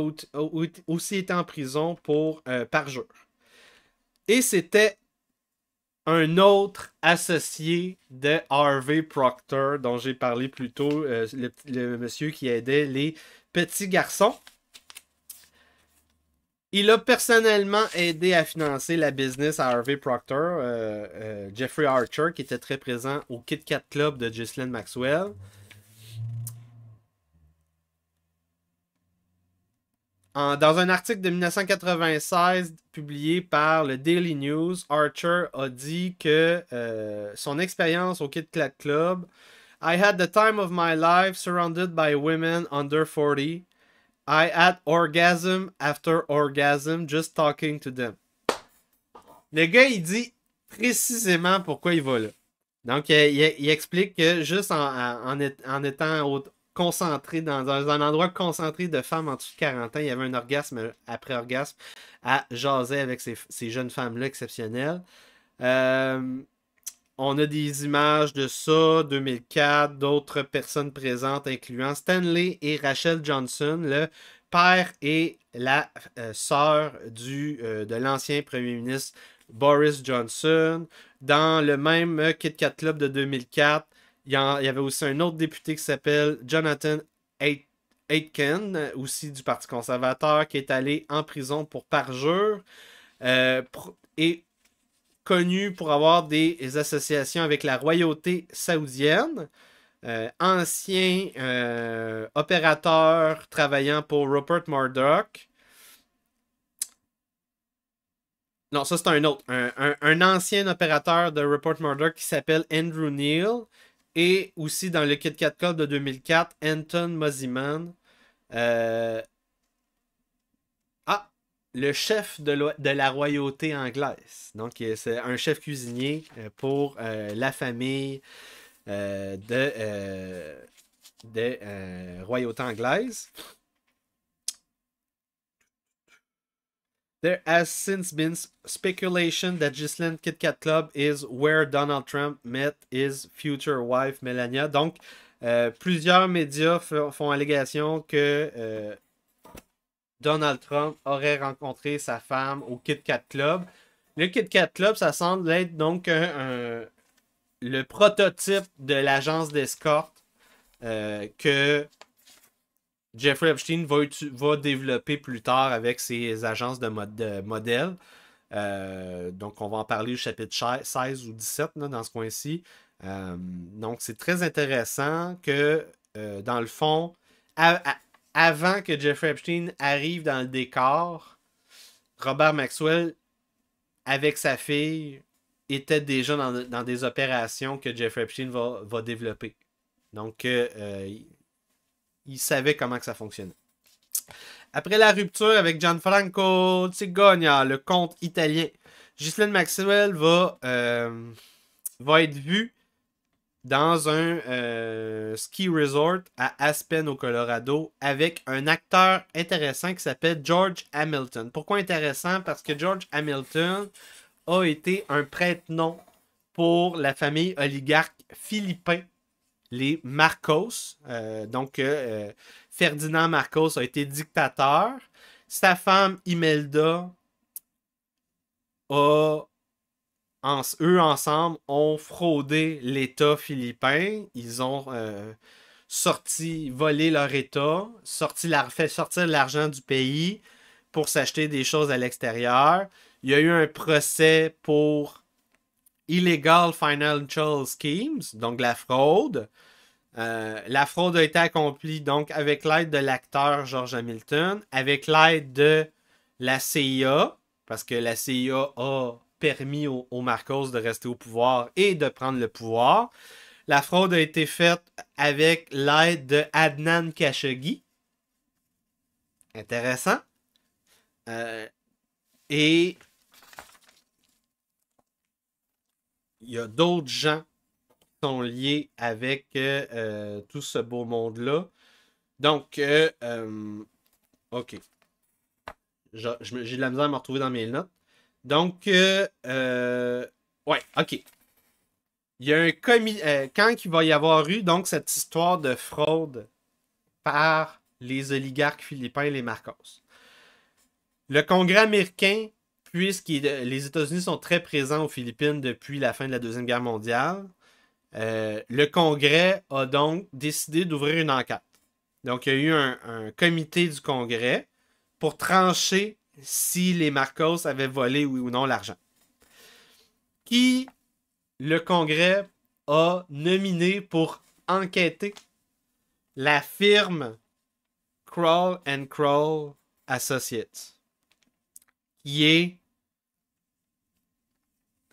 aussi était en prison pour euh, jour. Et c'était un autre associé de Harvey Proctor dont j'ai parlé plus tôt, euh, le, monsieur qui aidait les petits garçons. Il a personnellement aidé à financer la business à Harvey Proctor, euh, Jeffrey Archer, qui était très présent au Kit Kat Club de Jocelyn Maxwell. dans un article de 1996 publié par le Daily News, Archer a dit que euh, son expérience au Kit Kat Club I had the time of my life surrounded by women under 40. I had orgasm after orgasm just talking to them. Le gars, il dit précisément pourquoi il va là. Donc, il, explique que juste en, en, en étant concentré, dans, un endroit concentré de femmes en dessous de 40 ans. Il y avait un orgasme après orgasme à jaser avec ces, jeunes femmes-là exceptionnelles. Euh, on a des images de ça, 2004, d'autres personnes présentes, incluant Stanley et Rachel Johnson, le père et la euh, sœur du, euh, de l'ancien premier ministre Boris Johnson. Dans le même Kit Kat Club de 2004, il y, avait aussi un autre député qui s'appelle Jonathan Aitken, euh, aussi du Parti conservateur, qui est allé en prison pour parjure euh, et connu pour avoir des associations avec la royauté saoudienne. Euh, ancien opérateur travaillant pour Rupert Murdoch. Non, ça c'est un autre. un, ancien opérateur de Rupert Murdoch qui s'appelle Andrew Neal, et aussi dans le Kit Kat Club de 2004, Anton Moziman. Euh, ah, le chef de, la royauté anglaise. Donc, euh, c'est un chef cuisinier euh, pour la famille de, de royauté anglaise. There has since been speculation that Gisland Kit Kat Club is where Donald Trump met his future wife Melania. Donc, euh, plusieurs médias font allégation que euh, Donald Trump aurait rencontré sa femme au Kit Kat Club. Le Kit Kat Club, ça semble être donc le prototype de l'agence d'escorte euh, que Jeffrey Epstein va, développer plus tard avec ses agences de, mode de modèles. Euh, donc, on va en parler au chapitre 16 ou 17 dans ce coin-ci. Euh, donc, c'est très intéressant que, euh, dans le fond, avant que Jeffrey Epstein arrive dans le décor, Robert Maxwell, avec sa fille, était déjà dans, des opérations que Jeffrey Epstein va, développer. Donc, euh, il savait comment que ça fonctionnait. Après la rupture avec Gianfranco Cigogna, le comte italien, Ghislaine Maxwell va, euh, va être vue dans un euh, ski resort à Aspen au Colorado avec un acteur intéressant qui s'appelle George Hamilton. Pourquoi intéressant Parce que George Hamilton a été un prête-nom pour la famille oligarque philippin les Marcos. Euh, donc, euh, euh, Ferdinand Marcos a été dictateur. Sa femme, Imelda, eux ensemble, ont fraudé l'État philippin. Ils ont sorti, volé leur État, sorti fait sortir l'argent du pays pour s'acheter des choses à l'extérieur. Il y a eu un procès pour Illegal Financial Schemes, donc la fraude. Euh, la fraude a été accomplie donc avec l'aide de l'acteur George Hamilton, avec l'aide de la CIA, parce que la CIA a permis aux Marcos de rester au pouvoir et de prendre le pouvoir. La fraude a été faite avec l'aide de Adnan Khashoggi. Intéressant. Euh, et il y a d'autres gens qui sont liés avec euh, euh, tout ce beau monde-là. Donc, euh, OK. J'ai de la misère à me retrouver dans mes notes. Donc, ouais, OK. Il y a un commis. quand il va y avoir eu donc cette histoire de fraude par les oligarques philippins et les Marcos, le Congrès américain puisque les États-Unis sont très présents aux Philippines depuis la fin de la Deuxième Guerre mondiale, euh, le Congrès a donc décidé d'ouvrir une enquête. Donc, il y a eu un, comité du Congrès pour trancher si les Marcos avaient volé ou non l'argent. Qui le Congrès a nominé pour enquêter la firme Crawl and Crawl Associates, qui est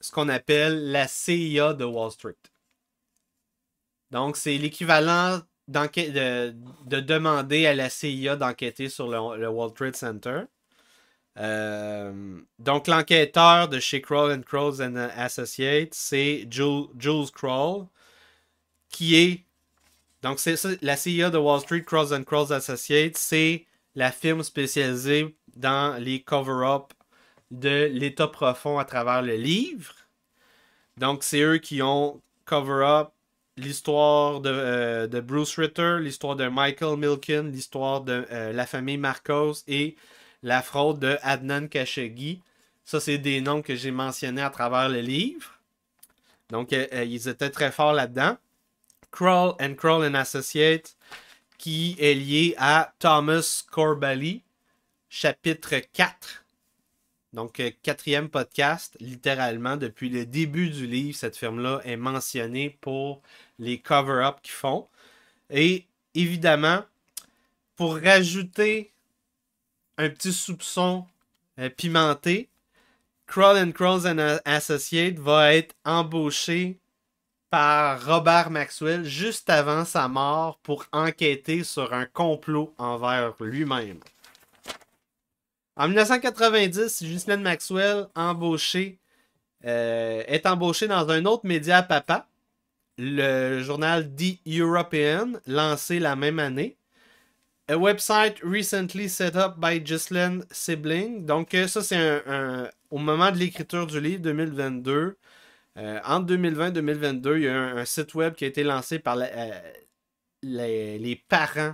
ce qu'on appelle la CIA de Wall Street. Donc, c'est l'équivalent de, de, demander à la CIA d'enquêter sur le, Wall Street Trade Center. Euh, donc, l'enquêteur de chez Crawl and Associates, c'est Jules, Crawl, qui est. Donc, c'est la CIA de Wall Street, Crawls and Associates, c'est la firme spécialisée dans les cover-up de l'état profond à travers le livre. Donc, c'est eux qui ont cover up l'histoire de, euh, Bruce Ritter, l'histoire de Michael Milken, l'histoire de euh, la famille Marcos et la fraude de Adnan Khashoggi. Ça, c'est des noms que j'ai mentionnés à travers le livre. Donc, euh, ils étaient très forts là-dedans. Crawl and Crawl and Associates, qui est lié à Thomas Corbally, chapitre 4 donc, euh, quatrième podcast, littéralement, depuis le début du livre, cette firme-là est mentionnée pour les cover-up qu'ils font. Et évidemment, pour rajouter un petit soupçon euh, pimenté, Crawl and Crawls Associates va être embauché par Robert Maxwell juste avant sa mort pour enquêter sur un complot envers lui-même. En 1990, Ghislaine Maxwell, euh, est embauchée dans un autre média papa, le journal The European, lancé la même année. A website recently set up by Ghislaine Sibling. Donc, euh, ça, c'est un, au moment de l'écriture du livre 2022. Euh, entre 2020 et 2022, il y a un, site web qui a été lancé par euh, les, les, parents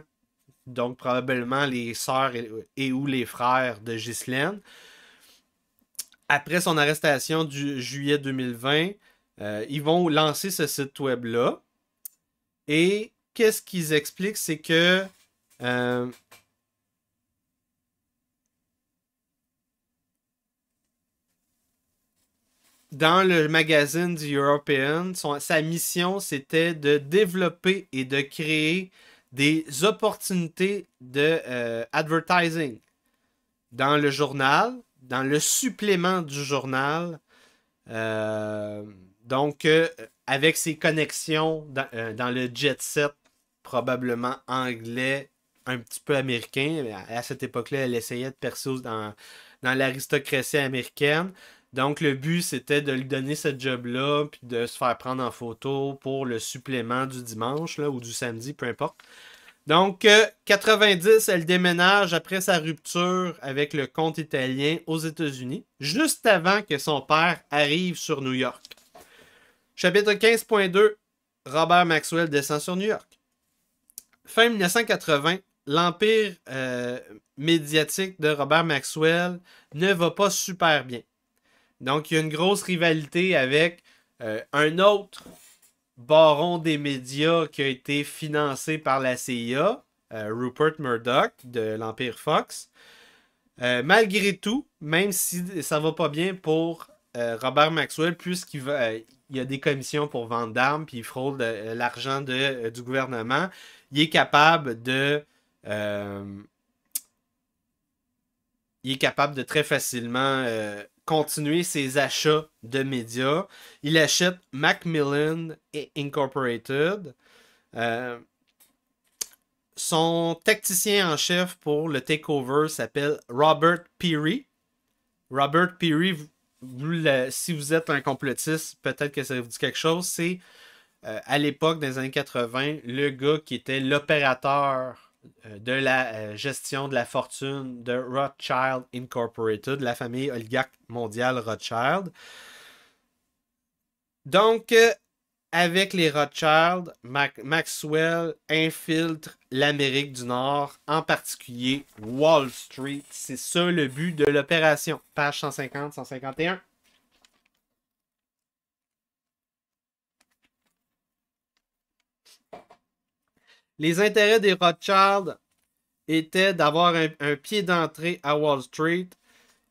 donc probablement les sœurs et, ou les frères de Ghislaine. Après son arrestation du juillet 2020, euh, ils vont lancer ce site web-là. Et qu'est-ce qu'ils expliquent? C'est que euh, dans le magazine du European, sa mission, c'était de développer et de créer des opportunités de euh, advertising dans le journal, dans le supplément du journal. Euh, donc, euh, avec ses connexions dans, le jet set, probablement anglais, un petit peu américain. À, cette époque-là, elle essayait de percer dans l'aristocratie américaine. Donc, le but, c'était de lui donner ce job-là, puis de se faire prendre en photo pour le supplément du dimanche là, ou du samedi, peu importe. Donc, 90, euh, elle déménage après sa rupture avec le comte italien aux États-Unis, juste avant que son père arrive sur New York. Chapitre 15.2, Robert Maxwell descend sur New York. Fin 1980, l'empire euh, médiatique de Robert Maxwell ne va pas super bien. Donc, il y a une grosse rivalité avec euh, un autre baron des médias qui a été financé par la CIA, euh, Rupert Murdoch de l'Empire Fox. Euh, malgré tout, même si ça va pas bien pour Robert Maxwell, puisqu'il y a des commissions pour vendre d'armes, puis il fraude l'argent du gouvernement, il est capable de il est capable de très facilement continuer ses achats de médias. Il achète Macmillan Incorporated. Euh, son tacticien en chef pour le takeover s'appelle Robert Peary. Robert Peary, si vous êtes un complotiste, peut-être que ça vous dit quelque chose. C'est euh, à l'époque dans les années 80, le gars qui était l'opérateur euh, de la euh, gestion de la fortune de Rothschild Incorporated, la famille oligarque mondiale Rothschild. Donc, euh, avec les Rothschild, Maxwell infiltre l'Amérique du Nord, en particulier Wall Street. C'est ça le but de l'opération. Page 150-151. Les intérêts des Rothschild étaient d'avoir un, pied d'entrée à Wall Street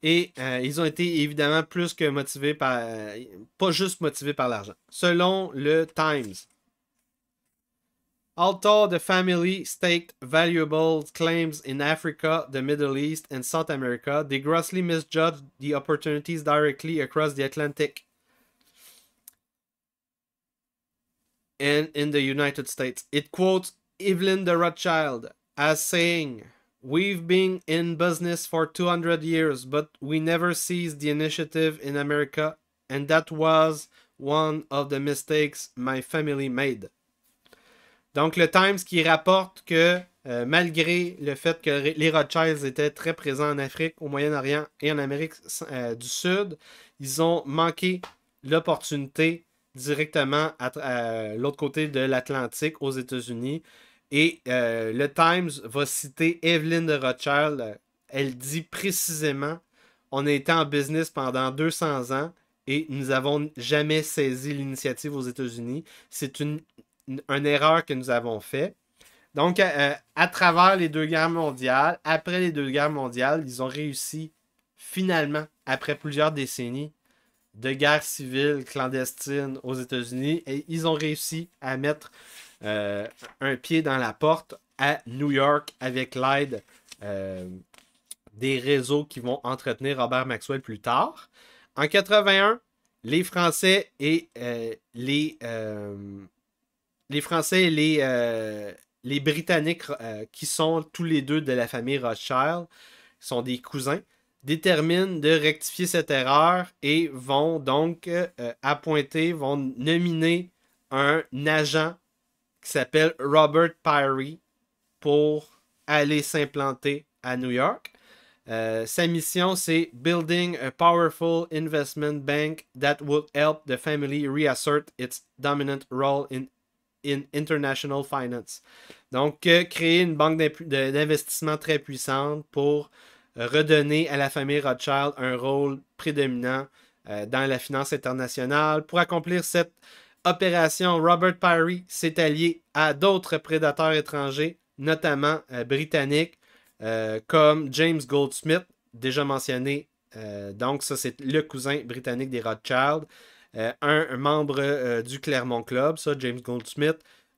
et euh, ils ont été évidemment plus que motivés par, euh, pas juste motivés par l'argent. Selon le Times, Although the family staked valuable claims in Africa, the Middle East, and South America. They grossly misjudged the opportunities directly across the Atlantic and in the United States. It quotes Evelyn de Rothschild as saying, We've been in business for 200 years, but we never seized the initiative in America, and that was one of the mistakes my family made. Donc, le Times qui rapporte que euh, malgré le fait que les Rothschilds étaient très présents en Afrique, au Moyen-Orient et en Amérique euh, du Sud, ils ont manqué l'opportunité directement à, l'autre côté de l'Atlantique aux États-Unis. Et euh, le Times va citer Evelyn de Rothschild. Elle dit précisément On a été en business pendant 200 ans et nous n'avons jamais saisi l'initiative aux États-Unis. C'est une, erreur que nous avons faite. Donc, euh, à travers les deux guerres mondiales, après les deux guerres mondiales, ils ont réussi finalement, après plusieurs décennies, de guerre civile clandestine aux États-Unis et ils ont réussi à mettre euh, un pied dans la porte à New York avec l'aide euh, des réseaux qui vont entretenir Robert Maxwell plus tard. En 81, euh, les Français et les les Français les les Britanniques qui sont tous les deux de la famille Rothschild sont des cousins déterminent de rectifier cette erreur et vont donc euh, appointer, vont nominer un agent qui s'appelle Robert Pyrie pour aller s'implanter à New York. Euh, sa mission, c'est Building a powerful investment bank that will help the family reassert its dominant role in, in international finance. Donc, euh, créer une banque d'investissement très puissante pour redonner à la famille Rothschild un rôle prédominant euh, dans la finance internationale. Pour accomplir cette opération, Robert Parry s'est allié à d'autres prédateurs étrangers, notamment euh, britanniques, euh, comme James Goldsmith, déjà mentionné. donc, ça, c'est le cousin britannique des Rothschild. Un, membre du Clermont Club, ça, James Goldsmith,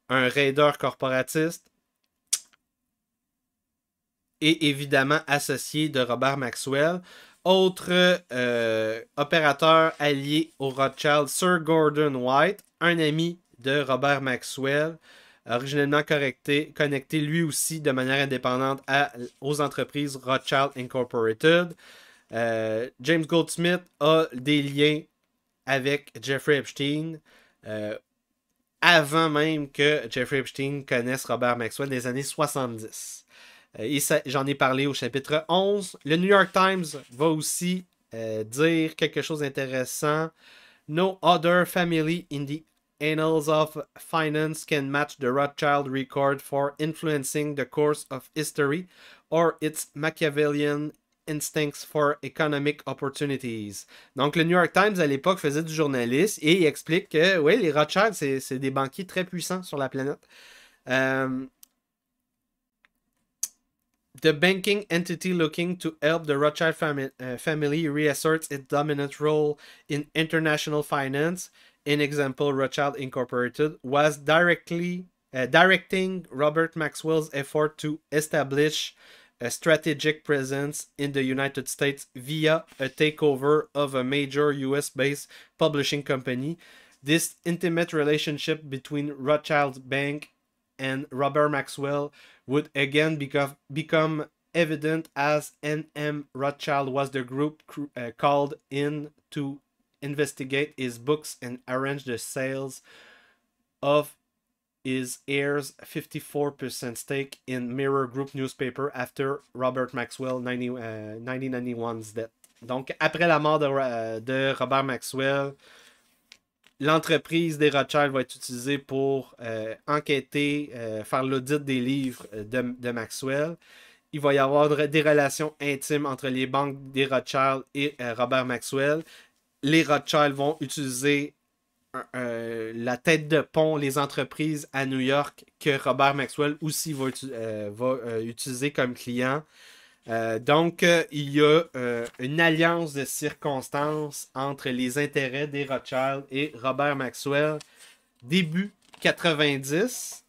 un raider corporatiste, et évidemment associé de Robert Maxwell. Autre euh, opérateur allié au Rothschild, Sir Gordon White, un ami de Robert Maxwell, originellement connecté, connecté lui aussi de manière indépendante aux entreprises Rothschild Incorporated. Euh, James Goldsmith a des liens avec Jeffrey Epstein euh, avant même que Jeffrey Epstein connaisse Robert Maxwell des années 70. Euh, et j'en ai parlé au chapitre 11. Le New York Times va aussi euh, dire quelque chose d'intéressant. No other family in the annals of finance can match the Rothschild record for influencing the course of history or its Machiavellian instincts for economic opportunities. Donc, le New York Times à l'époque faisait du journaliste et il explique que, oui, les Rothschild, c'est des banquiers très puissants sur la planète. Euh, the banking entity looking to help the Rothschild fami uh, family reasserts its dominant role in international finance. In example, Rothschild Incorporated was directly uh, directing Robert Maxwell's effort to establish a strategic presence in the United States via a takeover of a major US based publishing company. This intimate relationship between Rothschild Bank and Robert Maxwell would again become, become evident as N.M. Rothschild was the group uh, called in to investigate his books and arrange the sales of his heirs 54% stake in Mirror Group newspaper after Robert Maxwell 90, uh, 1991's death. Donc, après la mort de, euh, de Robert Maxwell, l'entreprise des Rothschild va être utilisée pour euh, enquêter, euh, faire l'audit des livres euh, de, Maxwell. Il va y avoir des relations intimes entre les banques des Rothschild et Robert Maxwell. Les Rothschild vont utiliser la tête de pont, les entreprises à New York que Robert Maxwell aussi va utiliser comme client euh, donc, euh, il y a euh, une alliance de circonstances entre les intérêts des Rothschild et Robert Maxwell, début 90,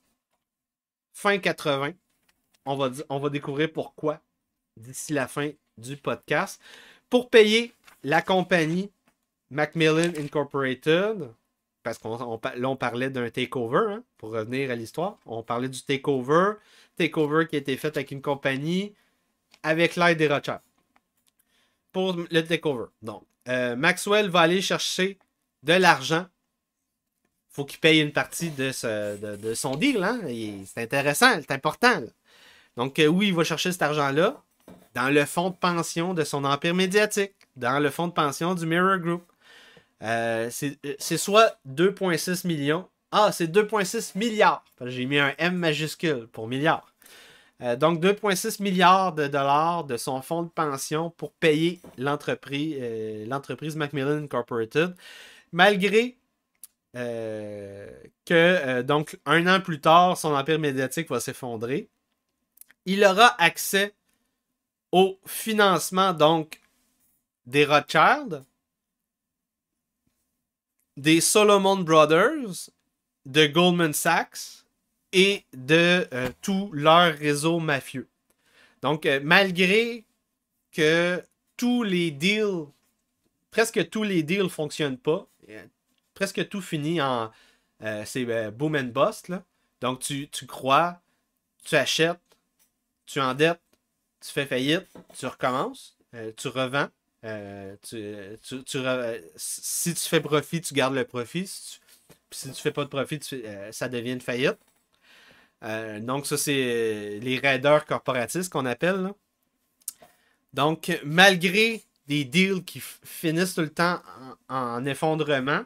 fin 80. On va, découvrir pourquoi d'ici la fin du podcast. Pour payer la compagnie Macmillan Incorporated, parce qu'on parlait d'un takeover, hein, pour revenir à l'histoire, on parlait du takeover, takeover qui a été fait avec une compagnie avec l'aide des Rothschild pour le takeover. Donc, euh, Maxwell va aller chercher de l'argent. il Faut qu'il paye une partie de, son deal. Hein. C'est intéressant, c'est important. Donc, euh, oui, il va chercher cet argent-là dans le fonds de pension de son empire médiatique, dans le fonds de pension du Mirror Group. Euh, c'est soit 2,6 millions. Ah, c'est 2,6 milliards. J'ai mis un M majuscule pour milliards. Euh, donc 2,6 milliards de dollars de son fonds de pension pour payer euh, l'entreprise, Macmillan Incorporated, malgré euh, que donc un an plus tard, son empire médiatique va s'effondrer. Il aura accès au financement donc des Rothschild, des Solomon Brothers, de Goldman Sachs, et de euh, tout leur réseau mafieux. Donc, euh, malgré que tous les deals, presque tous les deals fonctionnent pas, euh, presque tout finit en c'est boom and bust. Donc, tu, crois, tu achètes, tu endettes, tu fais faillite, tu recommences, tu revends. si tu fais profit, tu gardes le profit. Si tu, si fais pas de profit, ça devient une faillite. Euh, donc, ça, c'est les raideurs corporatistes qu'on appelle. Donc, malgré des deals qui finissent tout le temps en, effondrement,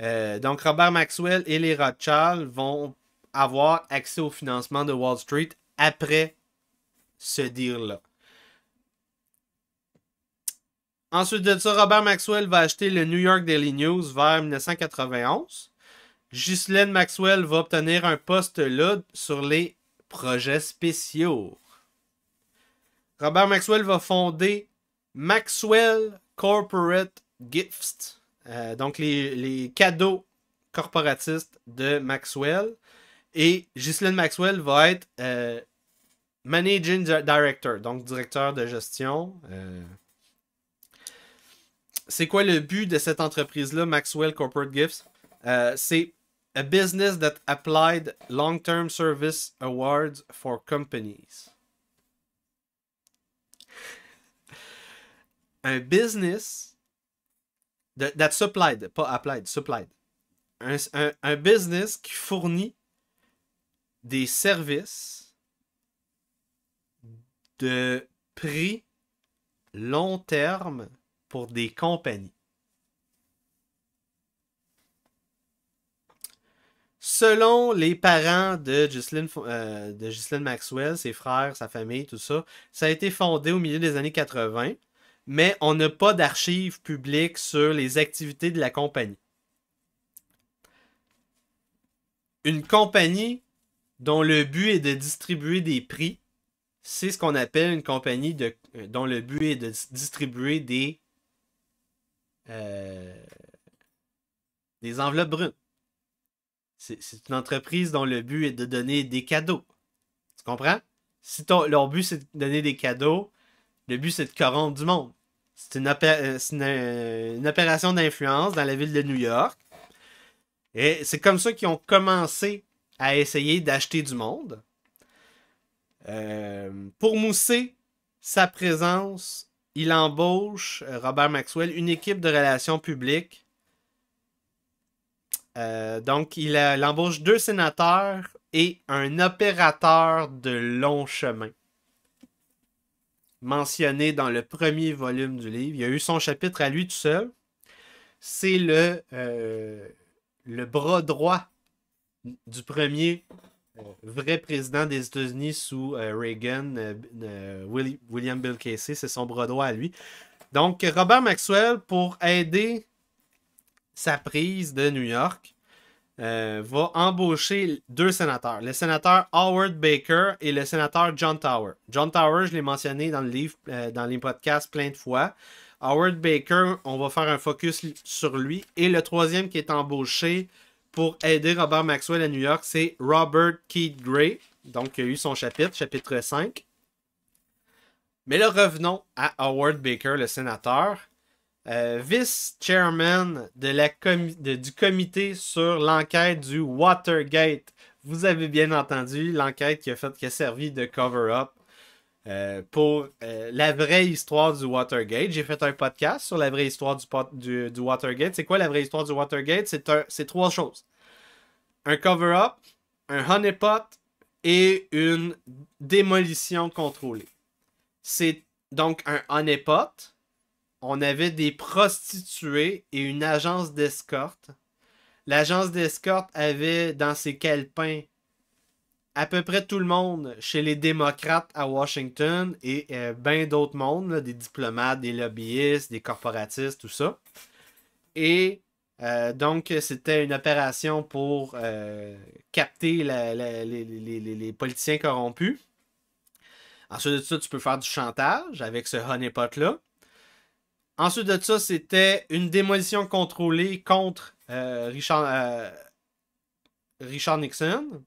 euh, donc Robert Maxwell et les Rothschild vont avoir accès au financement de Wall Street après ce deal-là. Ensuite de ça, Robert Maxwell va acheter le New York Daily News vers 1991. Ghislaine Maxwell va obtenir un poste là sur les projets spéciaux. Robert Maxwell va fonder Maxwell Corporate Gifts, euh, donc les, cadeaux corporatistes de Maxwell. Et Ghislaine Maxwell va être euh, Managing Director, donc directeur de gestion. Euh. C'est quoi le but de cette entreprise-là, Maxwell Corporate Gifts? c'est a business that applied long-term service awards for companies. Un business that, that supplied, pas applied, supplied. un, un business qui fournit des services de prix long terme pour des compagnies. selon les parents euh, de Ghislaine, Maxwell, ses frères, sa famille, tout ça, ça a été fondé au milieu des années 80, mais on n'a pas d'archives publiques sur les activités de la compagnie. Une compagnie dont le but est de distribuer des prix, c'est ce qu'on appelle une compagnie euh, dont le but est de distribuer des, euh, des enveloppes brunes. C'est une entreprise dont le but est de donner des cadeaux. Tu comprends? Si leur but c'est de donner des cadeaux, le but c'est de corrompre du monde. C'est euh, euh, une, opération d'influence dans la ville de New York. Et c'est comme ça qu'ils ont commencé à essayer d'acheter du monde. Euh, pour mousser sa présence, il embauche Robert Maxwell une équipe de relations publiques euh, donc, il, embauche deux sénateurs et un opérateur de long chemin. Mentionné dans le premier volume du livre. Il y a eu son chapitre à lui tout seul. C'est le, euh, le bras droit du premier euh, vrai président des États-Unis sous Reagan, William Bill Casey. C'est son bras droit à lui. Donc, Robert Maxwell, pour aider sa prise de New York, euh, va embaucher deux sénateurs, le sénateur Howard Baker et le sénateur John Tower. John Tower, je l'ai mentionné dans le livre, euh, dans les podcasts plein de fois. Howard Baker, on va faire un focus sur lui. Et le troisième qui est embauché pour aider Robert Maxwell à New York, c'est Robert Keith Gray, donc qui a eu son chapitre, chapitre 5. Mais là, revenons à Howard Baker, le sénateur. Euh, vice-chairman de la du comité sur l'enquête du Watergate. Vous avez bien entendu l'enquête qui a servi de cover-up euh, pour euh, la vraie histoire du Watergate. J'ai fait un podcast sur la vraie histoire du, du Watergate. C'est quoi la vraie histoire du Watergate? C'est trois choses. Un cover-up, un honeypot et une démolition contrôlée. C'est donc un honeypot on avait des prostituées et une agence d'escorte. L'agence d'escorte avait dans ses calepins à peu près tout le monde chez les démocrates à Washington et euh, bien d'autres mondes, des diplomates, des lobbyistes, des corporatistes, tout ça. Et euh, donc, c'était une opération pour euh, capter les, les, politiciens corrompus. Ensuite de ça, tu peux faire du chantage avec ce honeypot-là. Ensuite de ça, c'était une démolition contrôlée contre euh, euh, Richard, Nixon.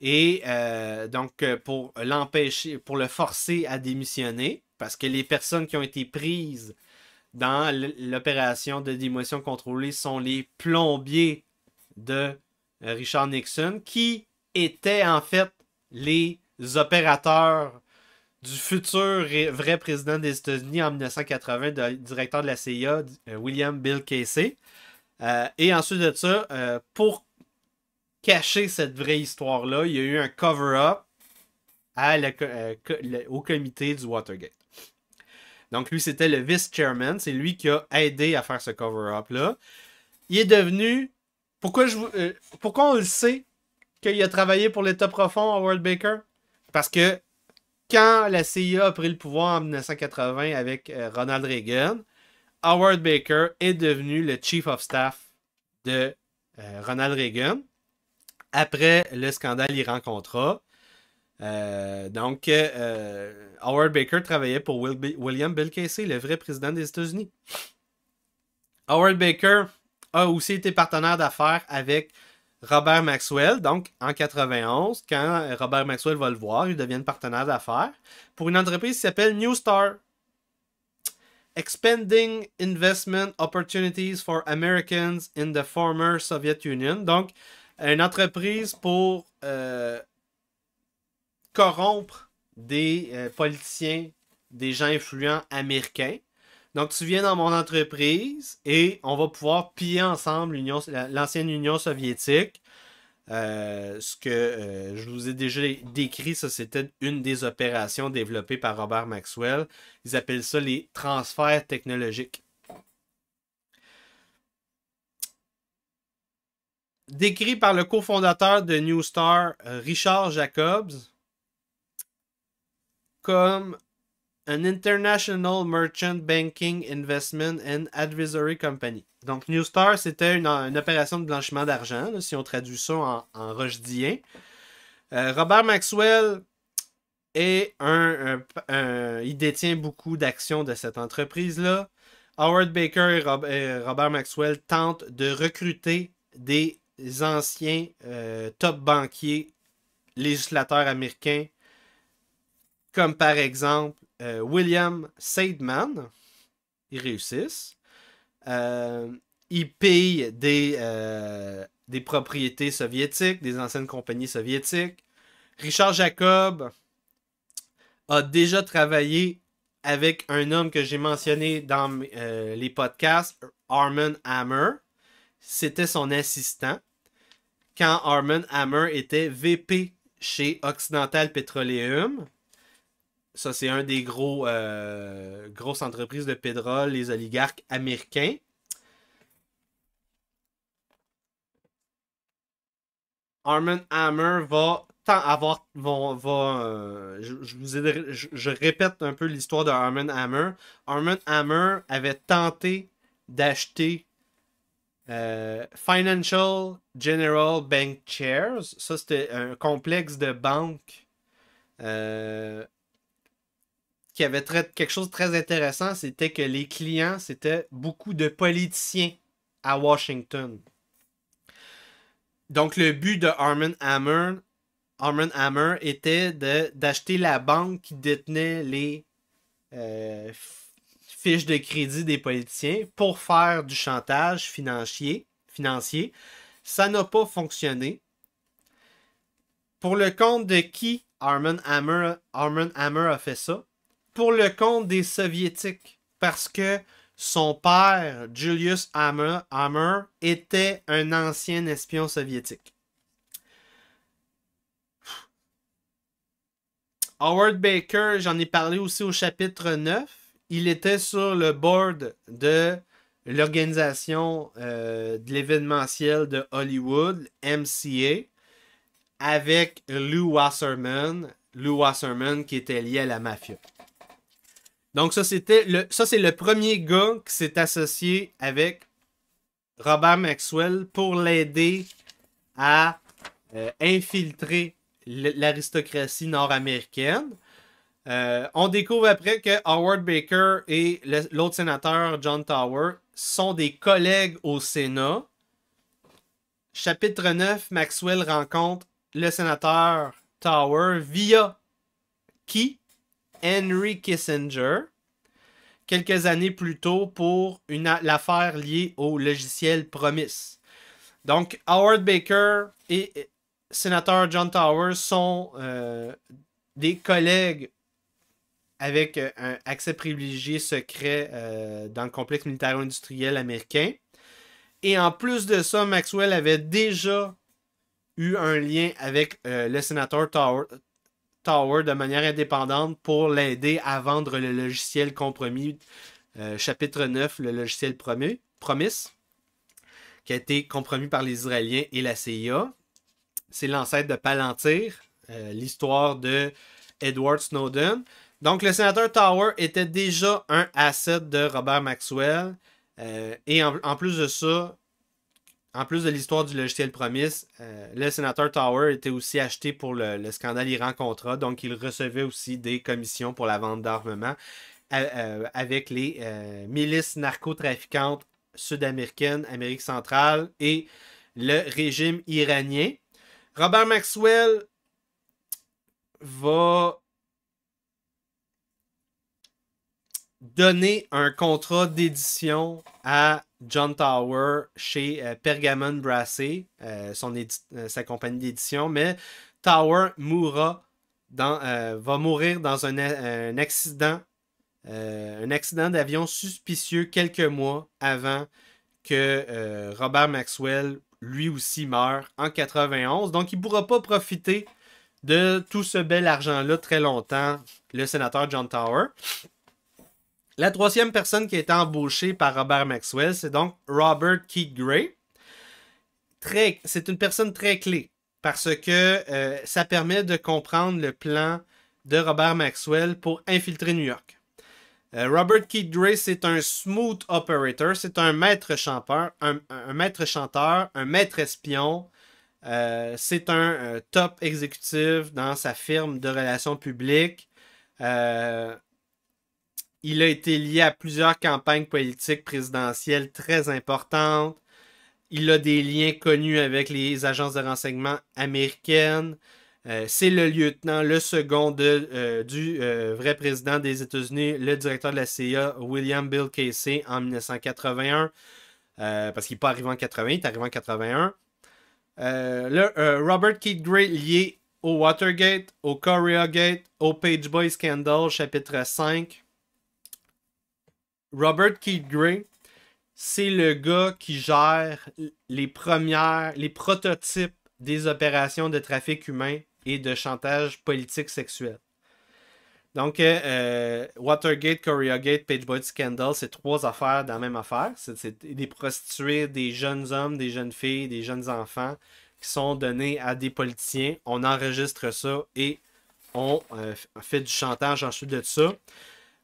Et euh, donc, pour l'empêcher, pour le forcer à démissionner, parce que les personnes qui ont été prises dans l'opération de démolition contrôlée sont les plombiers de Richard Nixon, qui étaient en fait les opérateurs du futur vrai président des États-Unis en 1980, directeur de la CIA, euh, William Bill Casey. Euh, et ensuite de ça, euh, pour cacher cette vraie histoire-là, il y a eu un cover-up au comité du Watergate. Donc lui, c'était le vice-chairman. C'est lui qui a aidé à faire ce cover-up-là. Il est devenu... Pourquoi, je, pourquoi on le sait qu'il a travaillé pour l'État profond à World Baker? Parce que quand la CIA a pris le pouvoir en 1980 avec euh, Ronald Reagan, Howard Baker est devenu le chief of staff de euh, Ronald Reagan après le scandale Iran-Contra. Euh, donc, Howard Baker travaillait pour William Bill Casey, le vrai président des États-Unis. Howard Baker a aussi été partenaire d'affaires avec Robert Maxwell, donc en 91, quand Robert Maxwell va le voir, ils deviennent partenaire d'affaires pour une entreprise qui s'appelle New Star. Expanding Investment Opportunities for Americans in the Former Soviet Union. Donc, une entreprise pour euh, corrompre des euh, politiciens, des gens influents américains donc, tu viens dans mon entreprise et on va pouvoir piller ensemble l'ancienne Union, soviétique. Euh, ce que euh, je vous ai déjà décrit, ça c'était une des opérations développées par Robert Maxwell. Ils appellent ça les transferts technologiques. Décrit par le cofondateur de New Star, euh, Richard Jacobs, comme an International Merchant Banking Investment and Advisory Company. Donc, New Star, c'était une, opération de blanchiment d'argent, si on traduit ça en, en rochdien. Euh, Robert Maxwell est un, il détient beaucoup d'actions de cette entreprise-là. Howard Baker et, Robert Maxwell tentent de recruter des anciens euh, top banquiers législateurs américains, comme par exemple euh, William Seidman. Ils réussissent. Il euh, ils euh, des, propriétés soviétiques, des anciennes compagnies soviétiques. Richard Jacob a déjà travaillé avec un homme que j'ai mentionné dans les podcasts, Armin Hammer. C'était son assistant quand Armin Hammer était VP chez Occidental Petroleum. Ça, c'est un des gros euh, grosses entreprises de Pédrole, les oligarques américains. Armand Hammer va avoir. va, euh, je, je, répète un peu l'histoire de Armand Hammer. Armand Hammer avait tenté d'acheter euh, Financial General Bank Chairs. Ça, c'était un complexe de banques qui avait quelque chose de très intéressant, c'était que les clients, c'était beaucoup de politiciens à Washington. Donc, le but de Armand Hammer, Hammer était d'acheter la banque qui détenait les euh, fiches de crédit des politiciens pour faire du chantage financier. financier. Ça n'a pas fonctionné. Pour le compte de qui Armand Hammer, Armand Hammer a fait ça pour le compte des Soviétiques parce que son père, Julius Hammer, Hammer était un ancien espion soviétique. Howard Baker, j'en ai parlé aussi au chapitre 9. Il était sur le board de l'organisation euh, de l'événementiel de Hollywood, MCA, avec Lou Wasserman. Lou Wasserman qui était lié à la mafia. Donc ça le ça c'est le premier gars qui s'est associé avec Robert Maxwell pour l'aider à euh, infiltrer l'aristocratie nord-américaine. Euh, on découvre après que Howard Baker et l'autre sénateur John Tower sont des collègues au Sénat. Chapitre 9, Maxwell rencontre le sénateur Tower via qui Henry Kissinger quelques années plus tôt pour l'affaire liée au logiciel Promise. Donc, Howard Baker et sénateur John Towers sont euh, des collègues avec euh, un accès privilégié secret euh, dans le complexe militaro-industriel américain. Et en plus de ça, Maxwell avait déjà eu un lien avec le sénateur Tower Tower de manière indépendante pour l'aider à vendre le logiciel compromis, euh, chapitre 9, le logiciel promis, Promise, qui a été compromis par les Israéliens et la CIA. C'est l'ancêtre de Palantir, euh, l'histoire de Edward Snowden. Donc, le sénateur Tower était déjà un asset de Robert Maxwell. Euh, et en, plus de ça, en plus de l'histoire du logiciel Promise, euh, le sénateur Tower était aussi acheté pour le, scandale Iran-Contra, donc il recevait aussi des commissions pour la vente d'armement euh, euh, avec les milices narcotrafiquantes sud-américaines, Amérique centrale et le régime iranien. Robert Maxwell va donner un contrat d'édition à John Tower chez euh, Pergamon Brassé, euh, son euh, sa compagnie d'édition, mais Tower dans, va mourir dans un, accident, un accident d'avion suspicieux quelques mois avant que Robert Maxwell lui aussi meure en 91. Donc il ne pourra pas profiter de tout ce bel argent-là très longtemps, le sénateur John Tower. La troisième personne qui a été embauchée par Robert Maxwell, c'est donc Robert Keith Gray. C'est une personne très clé parce que euh, ça permet de comprendre le plan de Robert Maxwell pour infiltrer New York. Euh, Robert Keith Gray, c'est un smooth operator, c'est un maître chanteur, un, maître chanteur, un maître espion. Euh, c'est un top exécutif dans sa firme de relations publiques il a été lié à plusieurs campagnes politiques présidentielles très importantes. Il a des liens connus avec les agences de renseignement américaines. Euh, c'est le lieutenant, le second euh, du euh, vrai président des États-Unis, le directeur de la CIA, William Bill Casey, en 1981. parce qu'il n'est pas arrivé en 80, il est arrivé en 81. le, Robert Keith Gray, lié au Watergate, au Gate, au Page Boy Scandal, chapitre 5. Robert Keith Gray, c'est le gars qui gère les premières, les prototypes des opérations de trafic humain et de chantage politique sexuel. Donc, euh, euh Watergate, Page Pageboy Scandal, c'est trois affaires dans la même affaire. C'est des prostituées, des jeunes hommes, des jeunes filles, des jeunes enfants qui sont donnés à des politiciens. On enregistre ça et on euh, fait du chantage ensuite de ça.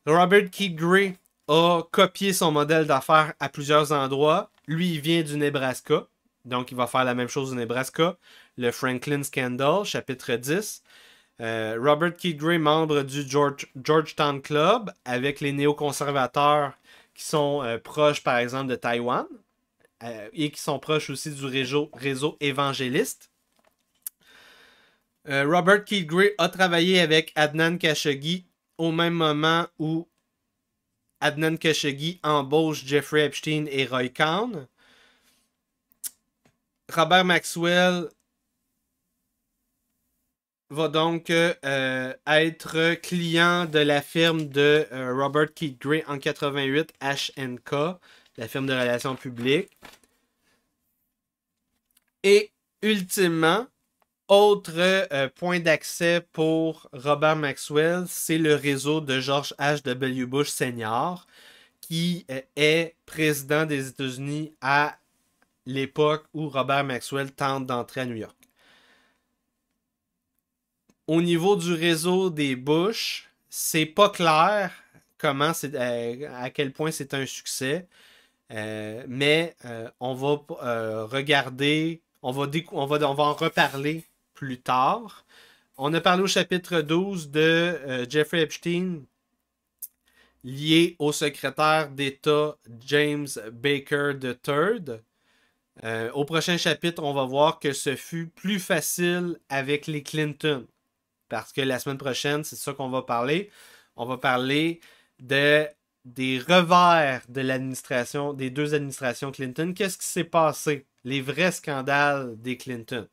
Robert Keith Gray, a copié son modèle d'affaires à plusieurs endroits. Lui, il vient du Nebraska. Donc, il va faire la même chose au Nebraska. Le Franklin Scandal, chapitre 10. Euh, Robert Key Gray, membre du George, Georgetown Club, avec les néoconservateurs qui sont euh, proches, par exemple, de Taïwan euh, et qui sont proches aussi du réseau, réseau évangéliste. Robert Key Gray a travaillé avec Adnan Khashoggi au même moment où Adnan Khashoggi embauche Jeffrey Epstein et Roy Kahn. Robert Maxwell va donc euh, être client de la firme de euh, Robert Keith Gray en 88, H&K, la firme de relations publiques. Et ultimement, autre euh, point d'accès pour Robert Maxwell, c'est le réseau de George H.W. Bush Senior, qui euh, est président des États-Unis à l'époque où Robert Maxwell tente d'entrer à New York. Au niveau du réseau des Bush, c'est pas clair comment euh, à quel point c'est un succès, mais on va regarder on on on va en reparler plus tard. On a parlé au chapitre 12 de euh, Jeffrey Epstein lié au secrétaire d'État James Baker III. Euh, au prochain chapitre, on va voir que ce fut plus facile avec les Clinton. Parce que la semaine prochaine, c'est ça qu'on va parler. On va parler de, des revers de l'administration, des deux administrations Clinton. Qu'est-ce qui s'est passé? Les vrais scandales des Clinton.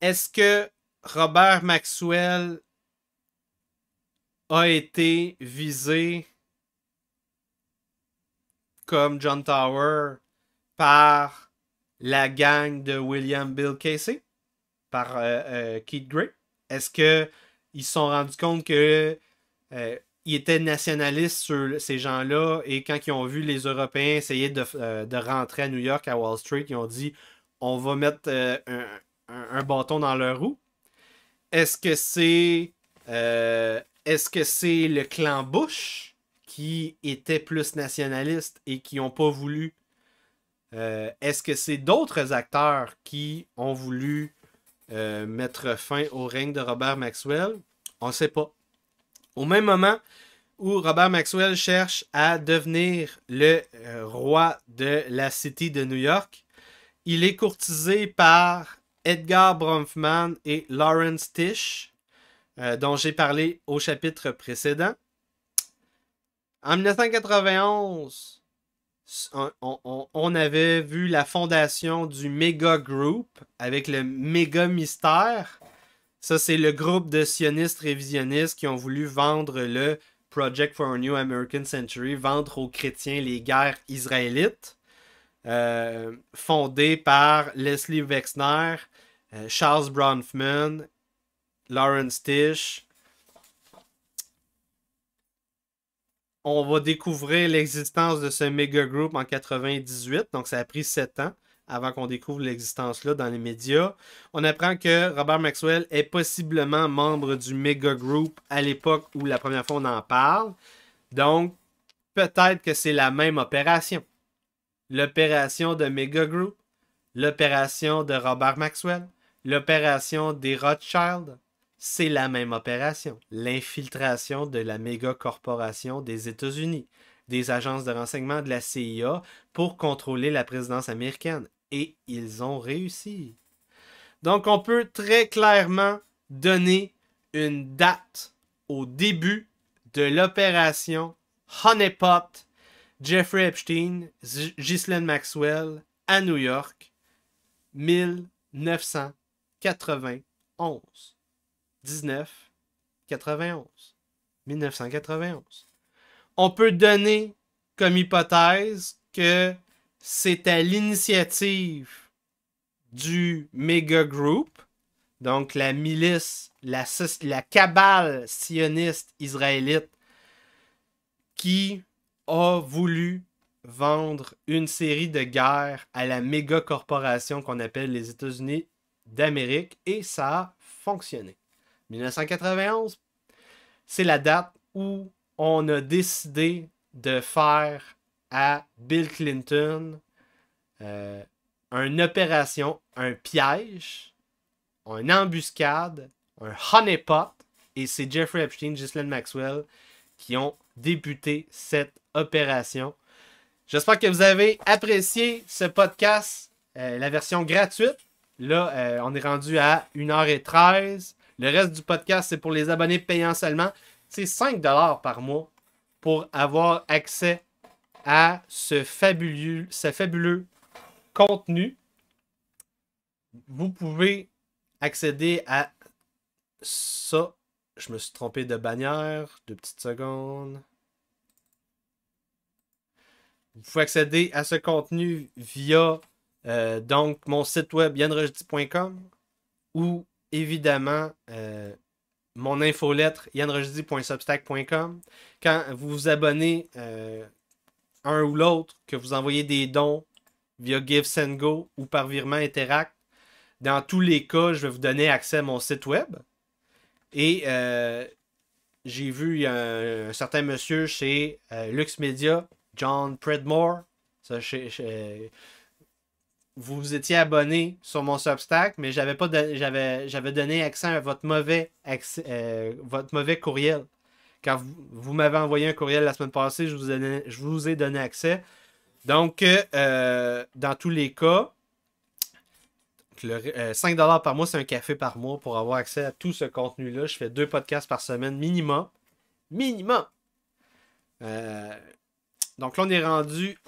Est-ce que Robert Maxwell a été visé comme John Tower par la gang de William Bill Casey, par kid euh, euh, Keith Gray? Est-ce qu'ils se sont rendus compte que euh, étaient nationalistes sur ces gens-là et quand ils ont vu les Européens essayer de, de, rentrer à New York, à Wall Street, ils ont dit on va mettre un, un, bâton dans leur roue? Est-ce que c'est euh, est-ce que c'est le clan Bush qui était plus nationaliste et qui n'ont pas voulu? Euh, est-ce que c'est d'autres acteurs qui ont voulu euh, mettre fin au règne de Robert Maxwell? On ne sait pas. Au même moment où Robert Maxwell cherche à devenir le roi de la cité de New York, il est courtisé par Edgar Bronfman et Lawrence Tisch, euh, dont j'ai parlé au chapitre précédent. En 1991, on, avait vu la fondation du Mega Group avec le Mega Mystère. Ça, c'est le groupe de sionistes révisionnistes qui ont voulu vendre le Project for a New American Century, vendre aux chrétiens les guerres israélites, euh, fondé par Leslie Wexner, euh, Charles Bronfman, Lawrence Tisch. On va découvrir l'existence de ce méga groupe en 98, donc ça a pris 7 ans avant qu'on découvre l'existence là dans les médias. On apprend que Robert Maxwell est possiblement membre du méga groupe à l'époque où la première fois on en parle. Donc peut-être que c'est la même opération. L'opération de méga groupe, l'opération de Robert Maxwell. L'opération des Rothschild, c'est la même opération. L'infiltration de la méga corporation des États-Unis, des agences de renseignement de la CIA pour contrôler la présidence américaine. Et ils ont réussi. Donc on peut très clairement donner une date au début de l'opération Honeypot Jeffrey Epstein, Ghislaine Maxwell à New York, 1900. 91, 1991. On peut donner comme hypothèse que c'est à l'initiative du Mega Group, donc la milice, la, la cabale sioniste israélite, qui a voulu vendre une série de guerres à la méga corporation qu'on appelle les États-Unis d'Amérique et ça a fonctionné. 1991, c'est la date où on a décidé de faire à Bill Clinton euh, une opération, un piège, une embuscade, un honeypot, et c'est Jeffrey Epstein, Ghislaine Maxwell qui ont débuté cette opération. J'espère que vous avez apprécié ce podcast, euh, la version gratuite. Là, euh, on est rendu à 1h13. Le reste du podcast, c'est pour les abonnés payants seulement. C'est 5 par mois pour avoir accès à ce fabuleux, ce fabuleux contenu. Vous pouvez accéder à ça. Je me suis trompé de bannière. Deux petites secondes. Vous pouvez accéder à ce contenu via euh, donc, mon site web yannrejdi.com, ou évidemment euh, mon infolettre yannrejdi.substack.com. Quand vous vous abonnez euh, un ou l'autre, que vous envoyez des dons via GiveSendGo ou par virement Interact, dans tous les cas, je vais vous donner accès à mon site web. Et j'ai vu un, certain monsieur chez Lux Media, John Predmore, vous étiez abonné sur mon Substack, mais j'avais pas j'avais j'avais donné accès à votre mauvais euh, votre mauvais courriel. Quand vous, m'avez envoyé un courriel la semaine passée, je vous ai donné, je vous ai donné accès. Donc, euh, dans tous les cas, 5 euh, par mois, c'est un café par mois pour avoir accès à tout ce contenu-là. Je fais deux podcasts par semaine minimum. Minimum! donc là, on est rendu